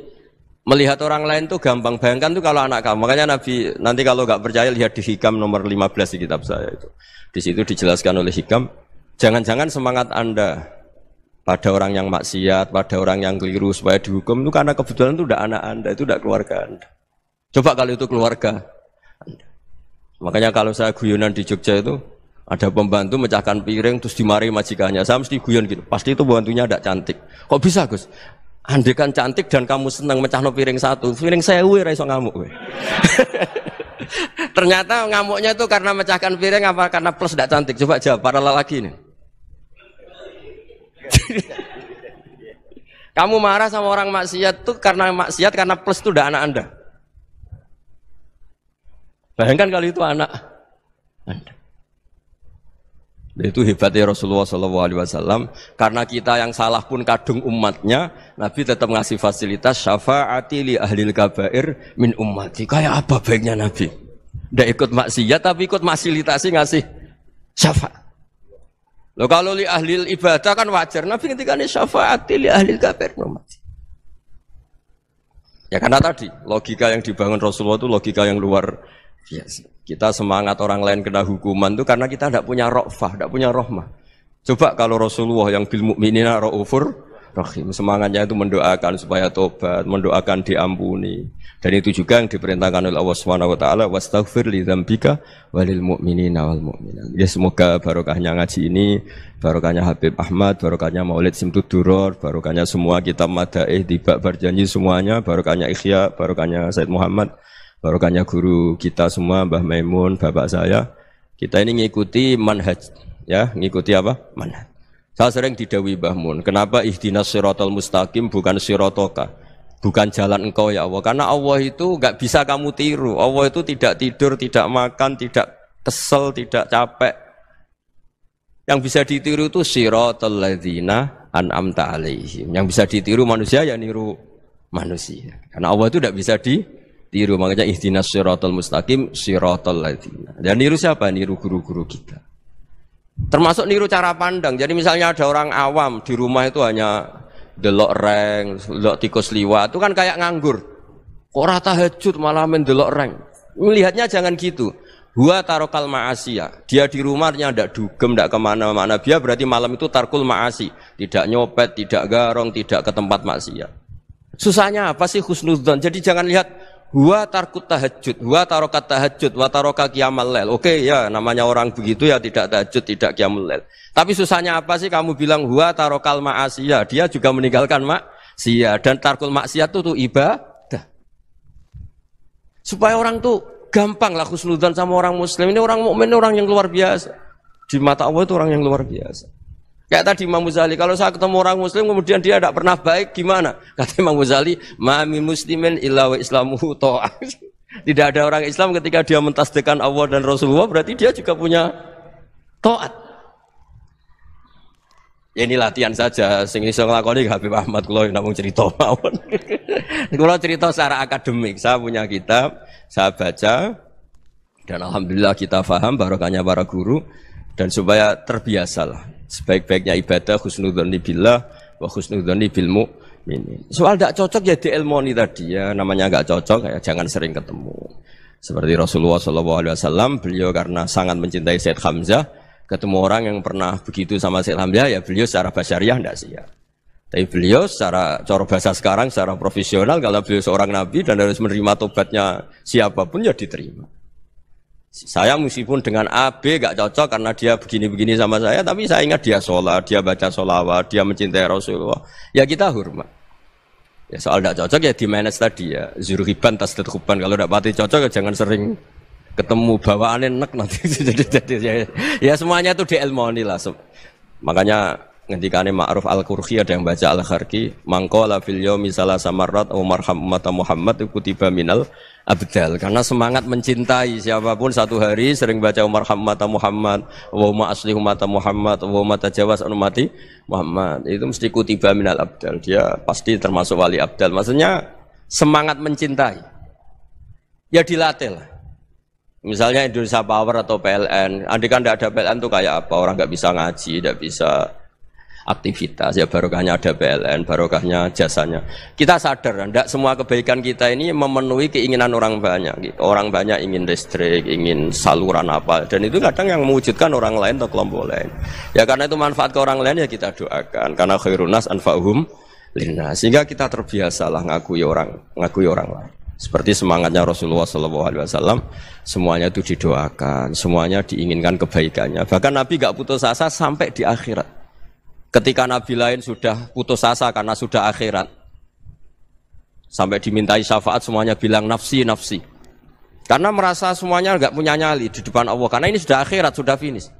melihat orang lain tuh gampang bayangkan tuh kalau anak kamu makanya Nabi nanti kalau nggak percaya lihat di Hikam nomor 15 di kitab saya itu di situ dijelaskan oleh Hikam jangan-jangan semangat anda pada orang yang maksiat pada orang yang keliru supaya dihukum itu karena kebetulan itu tidak anak anda itu tidak keluarga anda coba kalau itu keluarga anda. makanya kalau saya guyonan di Jogja itu ada pembantu mecahkan piring terus dimari majikannya. Saya mesti guyon gitu. Pasti itu pembantunya tidak cantik. Kok bisa Gus? Andekan cantik dan kamu senang no piring satu, piring saya ra iso ngamuk <laughs> Ternyata ngamuknya itu karena mecahkan piring apa karena plus tidak cantik. Coba jawab para lelaki ini. <laughs> kamu marah sama orang maksiat tuh karena maksiat karena plus itu udah anak Anda. Bayangkan kalau itu anak Anda. Itu hebatnya Rasulullah Shallallahu Alaihi Wasallam. Karena kita yang salah pun kadung umatnya, Nabi tetap ngasih fasilitas syafaati li ahli kabair min ummati. Kayak apa baiknya Nabi? Tidak ikut maksiat tapi ikut fasilitasi ngasih syafaat. Lo kalau li ahli ibadah kan wajar. Nabi ketika ini syafaati li ahli kabair min ummati. Ya karena tadi logika yang dibangun Rasulullah itu logika yang luar Yes. Ya, kita semangat orang lain kena hukuman itu karena kita tidak punya rofah, tidak punya rohmah. Coba kalau Rasulullah yang bil mukminina raufur rahim semangatnya itu mendoakan supaya tobat, mendoakan diampuni. Dan itu juga yang diperintahkan oleh Allah Subhanahu wa taala wastaghfir li dzambika walil mukminina wal mukminat. Ya semoga barokahnya ngaji ini, barokahnya Habib Ahmad, barokahnya Maulid Simtud Duror, barokahnya semua kitab Madaih, di bak berjanji semuanya, barokahnya Ikhya, barokahnya Said Muhammad barokahnya guru kita semua Mbah Maimun, bapak saya. Kita ini ngikuti manhaj, ya, ngikuti apa? Manhaj. Saya sering didawi Mbah Maimun. kenapa ihdinas sirotol mustaqim bukan sirotoka? Bukan jalan engkau ya Allah. Karena Allah itu nggak bisa kamu tiru. Allah itu tidak tidur, tidak makan, tidak kesel, tidak capek. Yang bisa ditiru itu sirotol ladhina an'amta alaihim. Yang bisa ditiru manusia ya niru manusia. Karena Allah itu tidak bisa di Tiru makanya istina sirotol mustaqim sirotol lainnya Dan niru siapa? Niru guru-guru kita. Termasuk niru cara pandang. Jadi misalnya ada orang awam di rumah itu hanya delok reng, delok tikus liwat, itu kan kayak nganggur. Kok rata hajut malah mendelok reng. Melihatnya jangan gitu. taro tarokal ma'asiyah. Dia di rumahnya tidak dugem, tidak kemana-mana. Dia berarti malam itu tarkul ma'asi. Tidak nyopet, tidak garong, tidak ke tempat maksiat. Susahnya apa sih khusnudzon? Jadi jangan lihat Wa tarkut tahajud, wa tarokat tahajud, wa taroka kiamal lel. Oke ya, namanya orang begitu ya tidak tahajud, tidak kiamal lel. Tapi susahnya apa sih kamu bilang wa tarokal ma'asiyah. Dia juga meninggalkan maksiat. Dan tarkul maksiat itu tuh ibadah. Supaya orang tuh gampang lah khusnudan sama orang muslim. Ini orang mukmin orang yang luar biasa. Di mata Allah itu orang yang luar biasa. Kayak tadi Imam Muzali, kalau saya ketemu orang muslim kemudian dia tidak pernah baik gimana? <laughs> Kata Imam Muzali, "Mami muslimin illa wa islamuhu <laughs> Tidak ada orang Islam ketika dia mentasdekan Allah dan Rasulullah berarti dia juga punya to'at. Ya ini latihan saja, sing iso nglakoni Habib Ahmad kula namung cerita <laughs> mawon. kula cerita secara akademik, saya punya kitab, saya baca dan alhamdulillah kita faham barokahnya para guru dan supaya terbiasalah Sebaik-baiknya ibadah husnudzonni billah wa husnudzonni bil mukminin. Soal tidak cocok ya di tadi ya namanya enggak cocok ya jangan sering ketemu. Seperti Rasulullah sallallahu Alaihi Wasallam beliau karena sangat mencintai said Hamzah ketemu orang yang pernah begitu sama said Hamzah ya beliau secara basyariah tidak ya Tapi beliau secara cara bahasa sekarang secara profesional kalau beliau seorang nabi dan harus menerima tobatnya siapapun ya diterima. Saya meskipun dengan A, B gak cocok karena dia begini-begini sama saya, tapi saya ingat dia sholat, dia baca sholawat, dia mencintai Rasulullah. Ya kita hormat. Ya soal tidak cocok ya di manage tadi ya. Zurhiban, tas tetukuban. Kalau tidak pati cocok ya jangan sering ketemu bawaan enak nanti <laughs> jadi jadi ya, ya semuanya itu di ilmu lah makanya ngendikane Ma'ruf Al-Qurhi ada yang baca Al-Kharqi mangkola fil yaumi salasa marrat Umar Muhammad Muhammad kutiba minal abdal karena semangat mencintai siapapun satu hari sering baca Umar Hamata Muhammad ma asli umata Muhammad ma tajawas mati Muhammad itu mesti kutiba minal abdal dia pasti termasuk wali abdal maksudnya semangat mencintai ya dilatih lah misalnya Indonesia Power atau PLN andikan tidak ada PLN tuh kayak apa orang nggak bisa ngaji tidak bisa aktivitas ya barokahnya ada PLN barokahnya jasanya kita sadar tidak semua kebaikan kita ini memenuhi keinginan orang banyak gitu. orang banyak ingin listrik ingin saluran apa dan itu kadang yang mewujudkan orang lain atau kelompok lain ya karena itu manfaat ke orang lain ya kita doakan karena khairunas anfa'uhum lina sehingga kita terbiasalah ngakui orang ngakui orang lain seperti semangatnya Rasulullah Shallallahu Alaihi Wasallam semuanya itu didoakan semuanya diinginkan kebaikannya bahkan Nabi gak putus asa sampai di akhirat Ketika nabi lain sudah putus asa karena sudah akhirat. Sampai dimintai syafaat semuanya bilang nafsi, nafsi. Karena merasa semuanya nggak punya nyali di depan Allah. Karena ini sudah akhirat, sudah finish.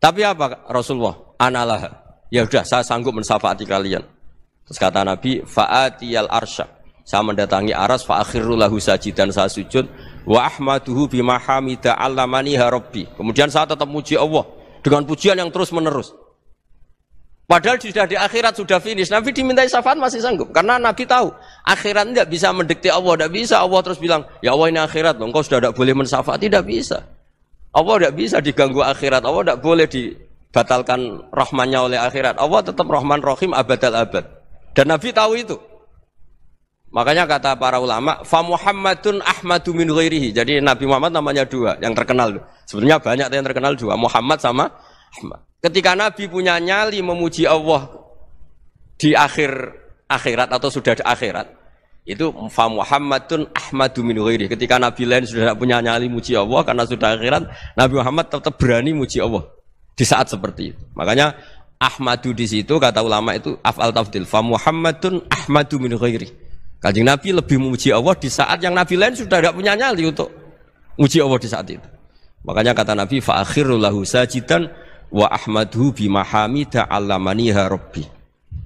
Tapi apa Rasulullah? Analah. Ya sudah, saya sanggup mensafaati kalian. Terus kata Nabi, fa'atiyal arsha Saya mendatangi aras, fa'akhiru lahu dan saya sujud. Wa ahmaduhu bimahamida hamida allamani ya Kemudian saya tetap muji Allah. Dengan pujian yang terus menerus. Padahal sudah di akhirat sudah finish. Nabi dimintai syafaat masih sanggup karena Nabi tahu akhirat tidak bisa mendikte Allah, tidak bisa Allah terus bilang ya Allah ini akhirat, loh, engkau sudah tidak boleh mensafaat, tidak bisa. Allah tidak bisa diganggu akhirat, Allah tidak boleh dibatalkan rahmannya oleh akhirat. Allah tetap rahman rahim abad al abad. Dan Nabi tahu itu. Makanya kata para ulama, fa Muhammadun Ahmadu min ghairihi. Jadi Nabi Muhammad namanya dua, yang terkenal. Sebenarnya banyak yang terkenal dua, Muhammad sama Ketika Nabi punya nyali memuji Allah di akhir akhirat atau sudah di akhirat, itu fa Muhammadun Ahmadu min ghairi. Ketika Nabi lain sudah tidak punya nyali muji Allah karena sudah akhirat, Nabi Muhammad tetap berani muji Allah di saat seperti itu. Makanya Ahmadu di situ kata ulama itu afal tafdil fa Muhammadun Ahmadu min ghairi. Kajing Nabi lebih memuji Allah di saat yang Nabi lain sudah tidak punya nyali untuk muji Allah di saat itu. Makanya kata Nabi fa akhirul lahu sajidan wa ahmadhu bi hamida allamaniha rabbi.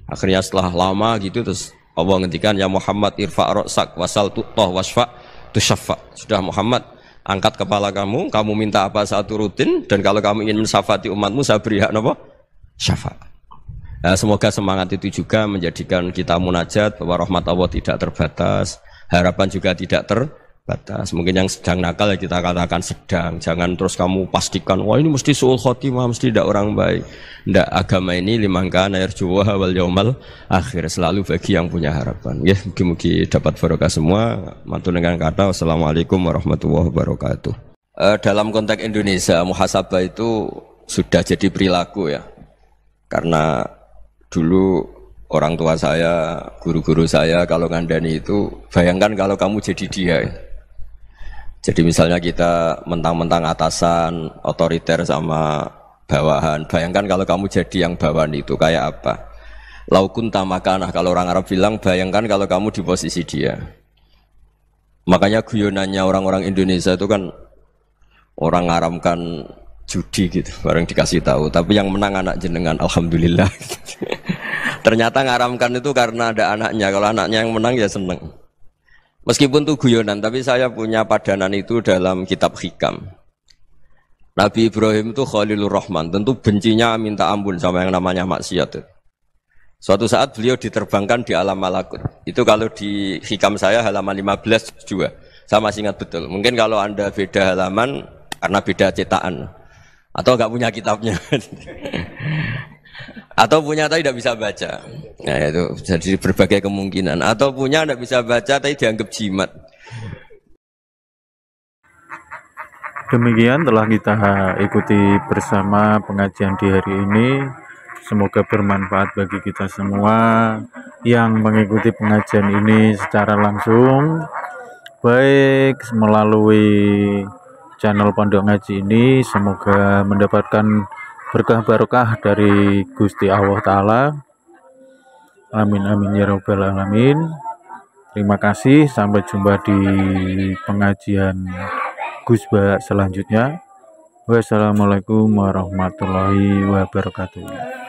Akhirnya setelah lama gitu terus Allah ngendikan ya Muhammad irfa ra'sak wasal tuqtah wasfa tusyaffa. Sudah Muhammad angkat kepala kamu, kamu minta apa satu rutin dan kalau kamu ingin mensafati umatmu saya beri hak napa? syafa Nah, semoga semangat itu juga menjadikan kita munajat bahwa rahmat Allah tidak terbatas, harapan juga tidak terbatas batas. Mungkin yang sedang nakal ya kita katakan sedang. Jangan terus kamu pastikan, wah ini mesti suul khotimah, mesti tidak orang baik. Tidak agama ini limangkan air juwa wal yaumal akhir. Selalu bagi yang punya harapan. Ya, mungkin-mungkin dapat barokah semua. Mantul dengan kata, Wassalamualaikum warahmatullahi wabarakatuh. E, dalam konteks Indonesia, muhasabah itu sudah jadi perilaku ya. Karena dulu orang tua saya, guru-guru saya kalau ngandani itu, bayangkan kalau kamu jadi dia. Ya jadi misalnya kita mentang-mentang atasan, otoriter sama bawahan. Bayangkan kalau kamu jadi yang bawahan itu kayak apa? Laukun tamakanah kalau orang Arab bilang bayangkan kalau kamu di posisi dia. Makanya guyonannya orang-orang Indonesia itu kan orang Arab kan judi gitu, bareng dikasih tahu. Tapi yang menang anak jenengan, alhamdulillah. <laughs> Ternyata ngaramkan itu karena ada anaknya. Kalau anaknya yang menang ya seneng. Meskipun itu guyonan, tapi saya punya padanan itu dalam kitab hikam. Nabi Ibrahim itu Khalilur Rahman, tentu bencinya minta ampun sama yang namanya maksiat. Itu. Suatu saat beliau diterbangkan di alam malakut. Itu kalau di hikam saya halaman 15 juga. Saya masih ingat betul. Mungkin kalau Anda beda halaman karena beda cetakan atau nggak punya kitabnya. <laughs> atau punya tapi tidak bisa baca nah itu jadi berbagai kemungkinan atau punya tidak bisa baca tapi dianggap jimat demikian telah kita ikuti bersama pengajian di hari ini semoga bermanfaat bagi kita semua yang mengikuti pengajian ini secara langsung baik melalui channel Pondok Ngaji ini semoga mendapatkan berkah-barokah dari Gusti Allah Ta'ala amin amin ya robbal alamin terima kasih sampai jumpa di pengajian Gusba selanjutnya wassalamualaikum warahmatullahi wabarakatuh